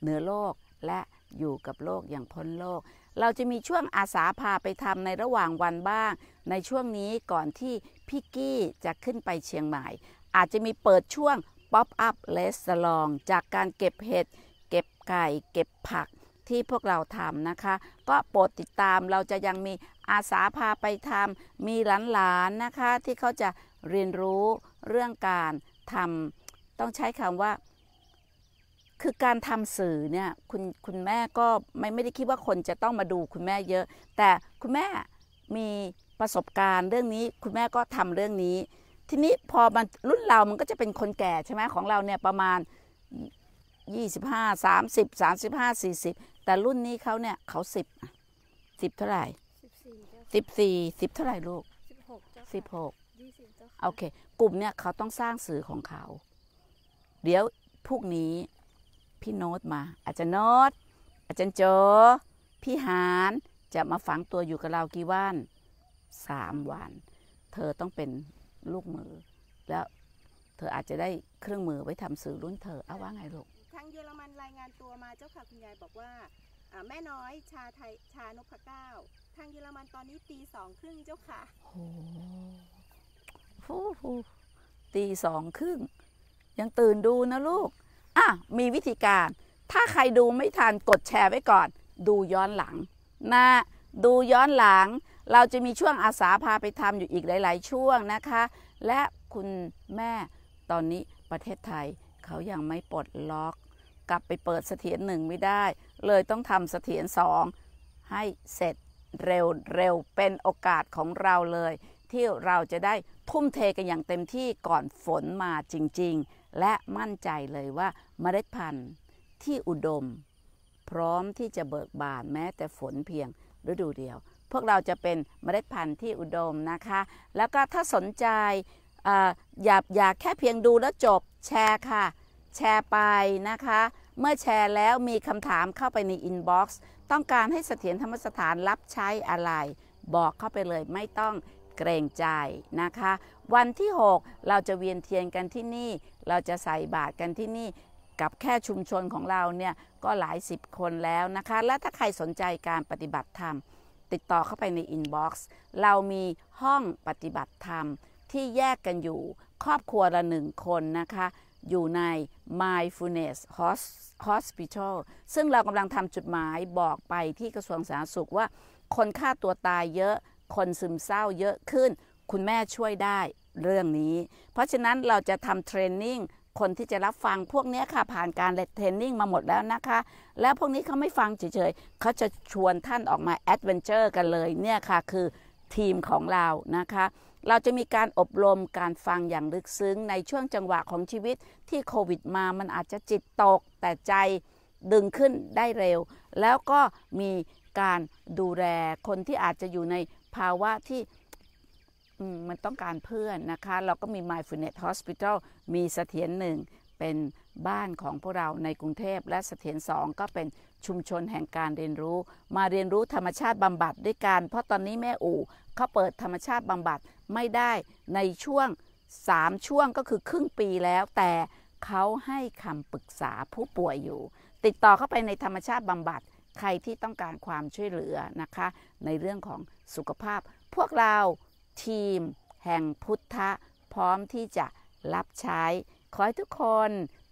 เหนือโลกและอยู่กับโลกอย่างพ้นโลก เราจะมีช่วงอาสาพาไปทำในระหว่างวันบ้าง ในช่วงนี้ก่อนที่ พี่กี้จะขึ้นไปเชียงใหม่ อาจจะมีเปิดช่วงป๊อปอัพเลสลองจากการเก็บเห็ดเก็บไก่เก็บผักที่พวกเราทำนะคะ ก็โปรดติดตามเราจะยังมีอาสาพาไปทำมีหลานๆนะคะที่เขาจะเรียนรู้เรื่องการทำต้องใช้คำว่าคือการทำสื่อเนี่ย คุณคุณแม่ก็ไม่ไม่ได้คิดว่าคนจะต้องมาดูคุณแม่เยอะ แต่คุณแม่มีประสบการณ์เรื่องนี้ คุณแม่ก็ทำเรื่องนี้ ทีนี้พอมันรุ่นเรา มันก็จะเป็นคนแก่ใช่ไหมของเราเนี่ยประมาณยี่สสสสสิิิบบบหห้าาามม้าสี่สิบแต่รุ่นนี้เขาเนี่ยเขาสิบสิบเท่าไหร่สิบสี่สิบเท่าไหร่ลูกสิบหกโอเค กลุ่มเนี่ยเขาต้องสร้างสื่อของเขา เดี๋ยวพวกนี้พี่โน้ตมา อาจารย์โน้ตอาจารย์โจพี่หานจะมาฝังตัวอยู่กับเรากี่วันสามวัน เธอต้องเป็นลูกมือ แล้วเธออาจจะได้เครื่องมือไว้ทำสื่อรุ่นเธอเอาว่าไงลูกเยอรมันรายงานตัวมา เจ้าค่ะคุณยายบอกว่าแม่น้อยชาไทยชานพเก้าทางเยอรมันตอนนี้ตีสองครึ่งเจ้าค่ะโอ้โหตีสองครึ่ง ยังตื่นดูนะลูก อ่ะมีวิธีการ ถ้าใครดูไม่ทันกดแชร์ไว้ก่อน ดูย้อนหลังนะดูย้อนหลัง เราจะมีช่วงอาสาพาไปทำอยู่อีกหลาย ๆ ช่วงนะคะ และคุณแม่ตอนนี้ประเทศไทย เขายังไม่ปลดล็อกกลับไปเปิดเสถียรหนึ่งไม่ได้ เลยต้องทำเสถียรสองให้เสร็จเร็วเร็วเป็นโอกาสของเราเลย ที่เราจะได้ทุ่มเทกันอย่างเต็มที่ก่อนฝนมาจริงๆ และมั่นใจเลยว่าเมล็ดพันธุ์ที่อุดม พร้อมที่จะเบิกบานแม้แต่ฝนเพียงฤดูเดียว พวกเราจะเป็นเมล็ดพันธุ์ที่อุดมนะคะ แล้วก็ถ้าสนใจออย่าอย่าแค่เพียงดูแล้วจบแชร์ค่ะแชร์ไปนะคะ เมื่อแชร์แล้วมีคำถามเข้าไปในอินบ็อกซ์ต้องการให้เสถียรธรรมสถานรับใช้อะไร บอกเข้าไปเลยไม่ต้องเกรงใจนะคะ วันที่ 6 เราจะเวียนเทียนกันที่นี่เราจะใส่บาตรกันที่นี่กับแค่ชุมชนของเราเนี่ยก็หลายสิบคนแล้วนะคะและถ้าใครสนใจการปฏิบัติธรรม ติดต่อเข้าไปในอินบ็อกซ์เรามีห้องปฏิบัติธรรมที่แยกกันอยู่ครอบครัวละหนึ่งคนนะคะอยู่ใน mindfulness hospital ซึ่งเรากำลังทำจดหมายบอกไปที่กระทรวงสาธารณสุขว่า คนฆ่าตัวตายเยอะ คนซึมเศร้าเยอะขึ้น คุณแม่ช่วยได้เรื่องนี้ เพราะฉะนั้นเราจะทำเทรนนิ่งคนที่จะรับฟังพวกนี้ค่ะ ผ่านการเทรนนิ่งมาหมดแล้วนะคะ แล้วพวกนี้เขาไม่ฟังเฉยๆ เขาจะชวนท่านออกมาแอดเวนเจอร์กันเลยเนี่ยค่ะ คือทีมของเรานะคะเราจะมีการอบรมการฟังอย่างลึกซึ้งในช่วงจังหวะของชีวิตที่โควิดมา มันอาจจะจิตตกแต่ใจดึงขึ้นได้เร็ว แล้วก็มีการดูแลคนที่อาจจะอยู่ในภาวะที่มันต้องการเพื่อนนะคะ เราก็มี Mindfulness Hospital มีเสถียรหนึ่งเป็นบ้านของพวกเราในกรุงเทพ และเสถียรสองก็เป็นชุมชนแห่งการเรียนรู้ มาเรียนรู้ธรรมชาติบำบัดด้วยกันเพราะตอนนี้แม่อูเขาเปิดธรรมชาติบำบัดไม่ได้ในช่วง 3 ช่วงก็คือครึ่งปีแล้ว แต่เขาให้คำปรึกษาผู้ป่วยอยู่ ติดต่อเข้าไปในธรรมชาติบำบัดใครที่ต้องการความช่วยเหลือนะคะในเรื่องของสุขภาพ พวกเราทีมแห่งพุทธะพร้อมที่จะรับใช้ขอให้ทุกคน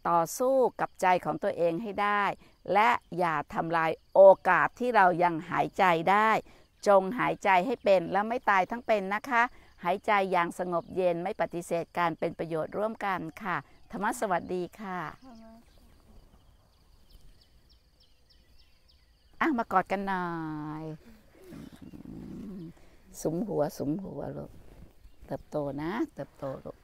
ต่อสู้กับใจของตัวเองให้ได้ และอย่าทำลายโอกาสที่เรายังหายใจได้จงหายใจให้เป็นและไม่ตายทั้งเป็นนะคะ หายใจอย่างสงบเย็นไม่ปฏิเสธการเป็นประโยชน์ร่วมกันค่ะ ธรรมสวัสดีค่ะอ่ะมากอดกันหน่อย สุมหัว สุมหัวลูกเติบโตนะ เติบโตลูก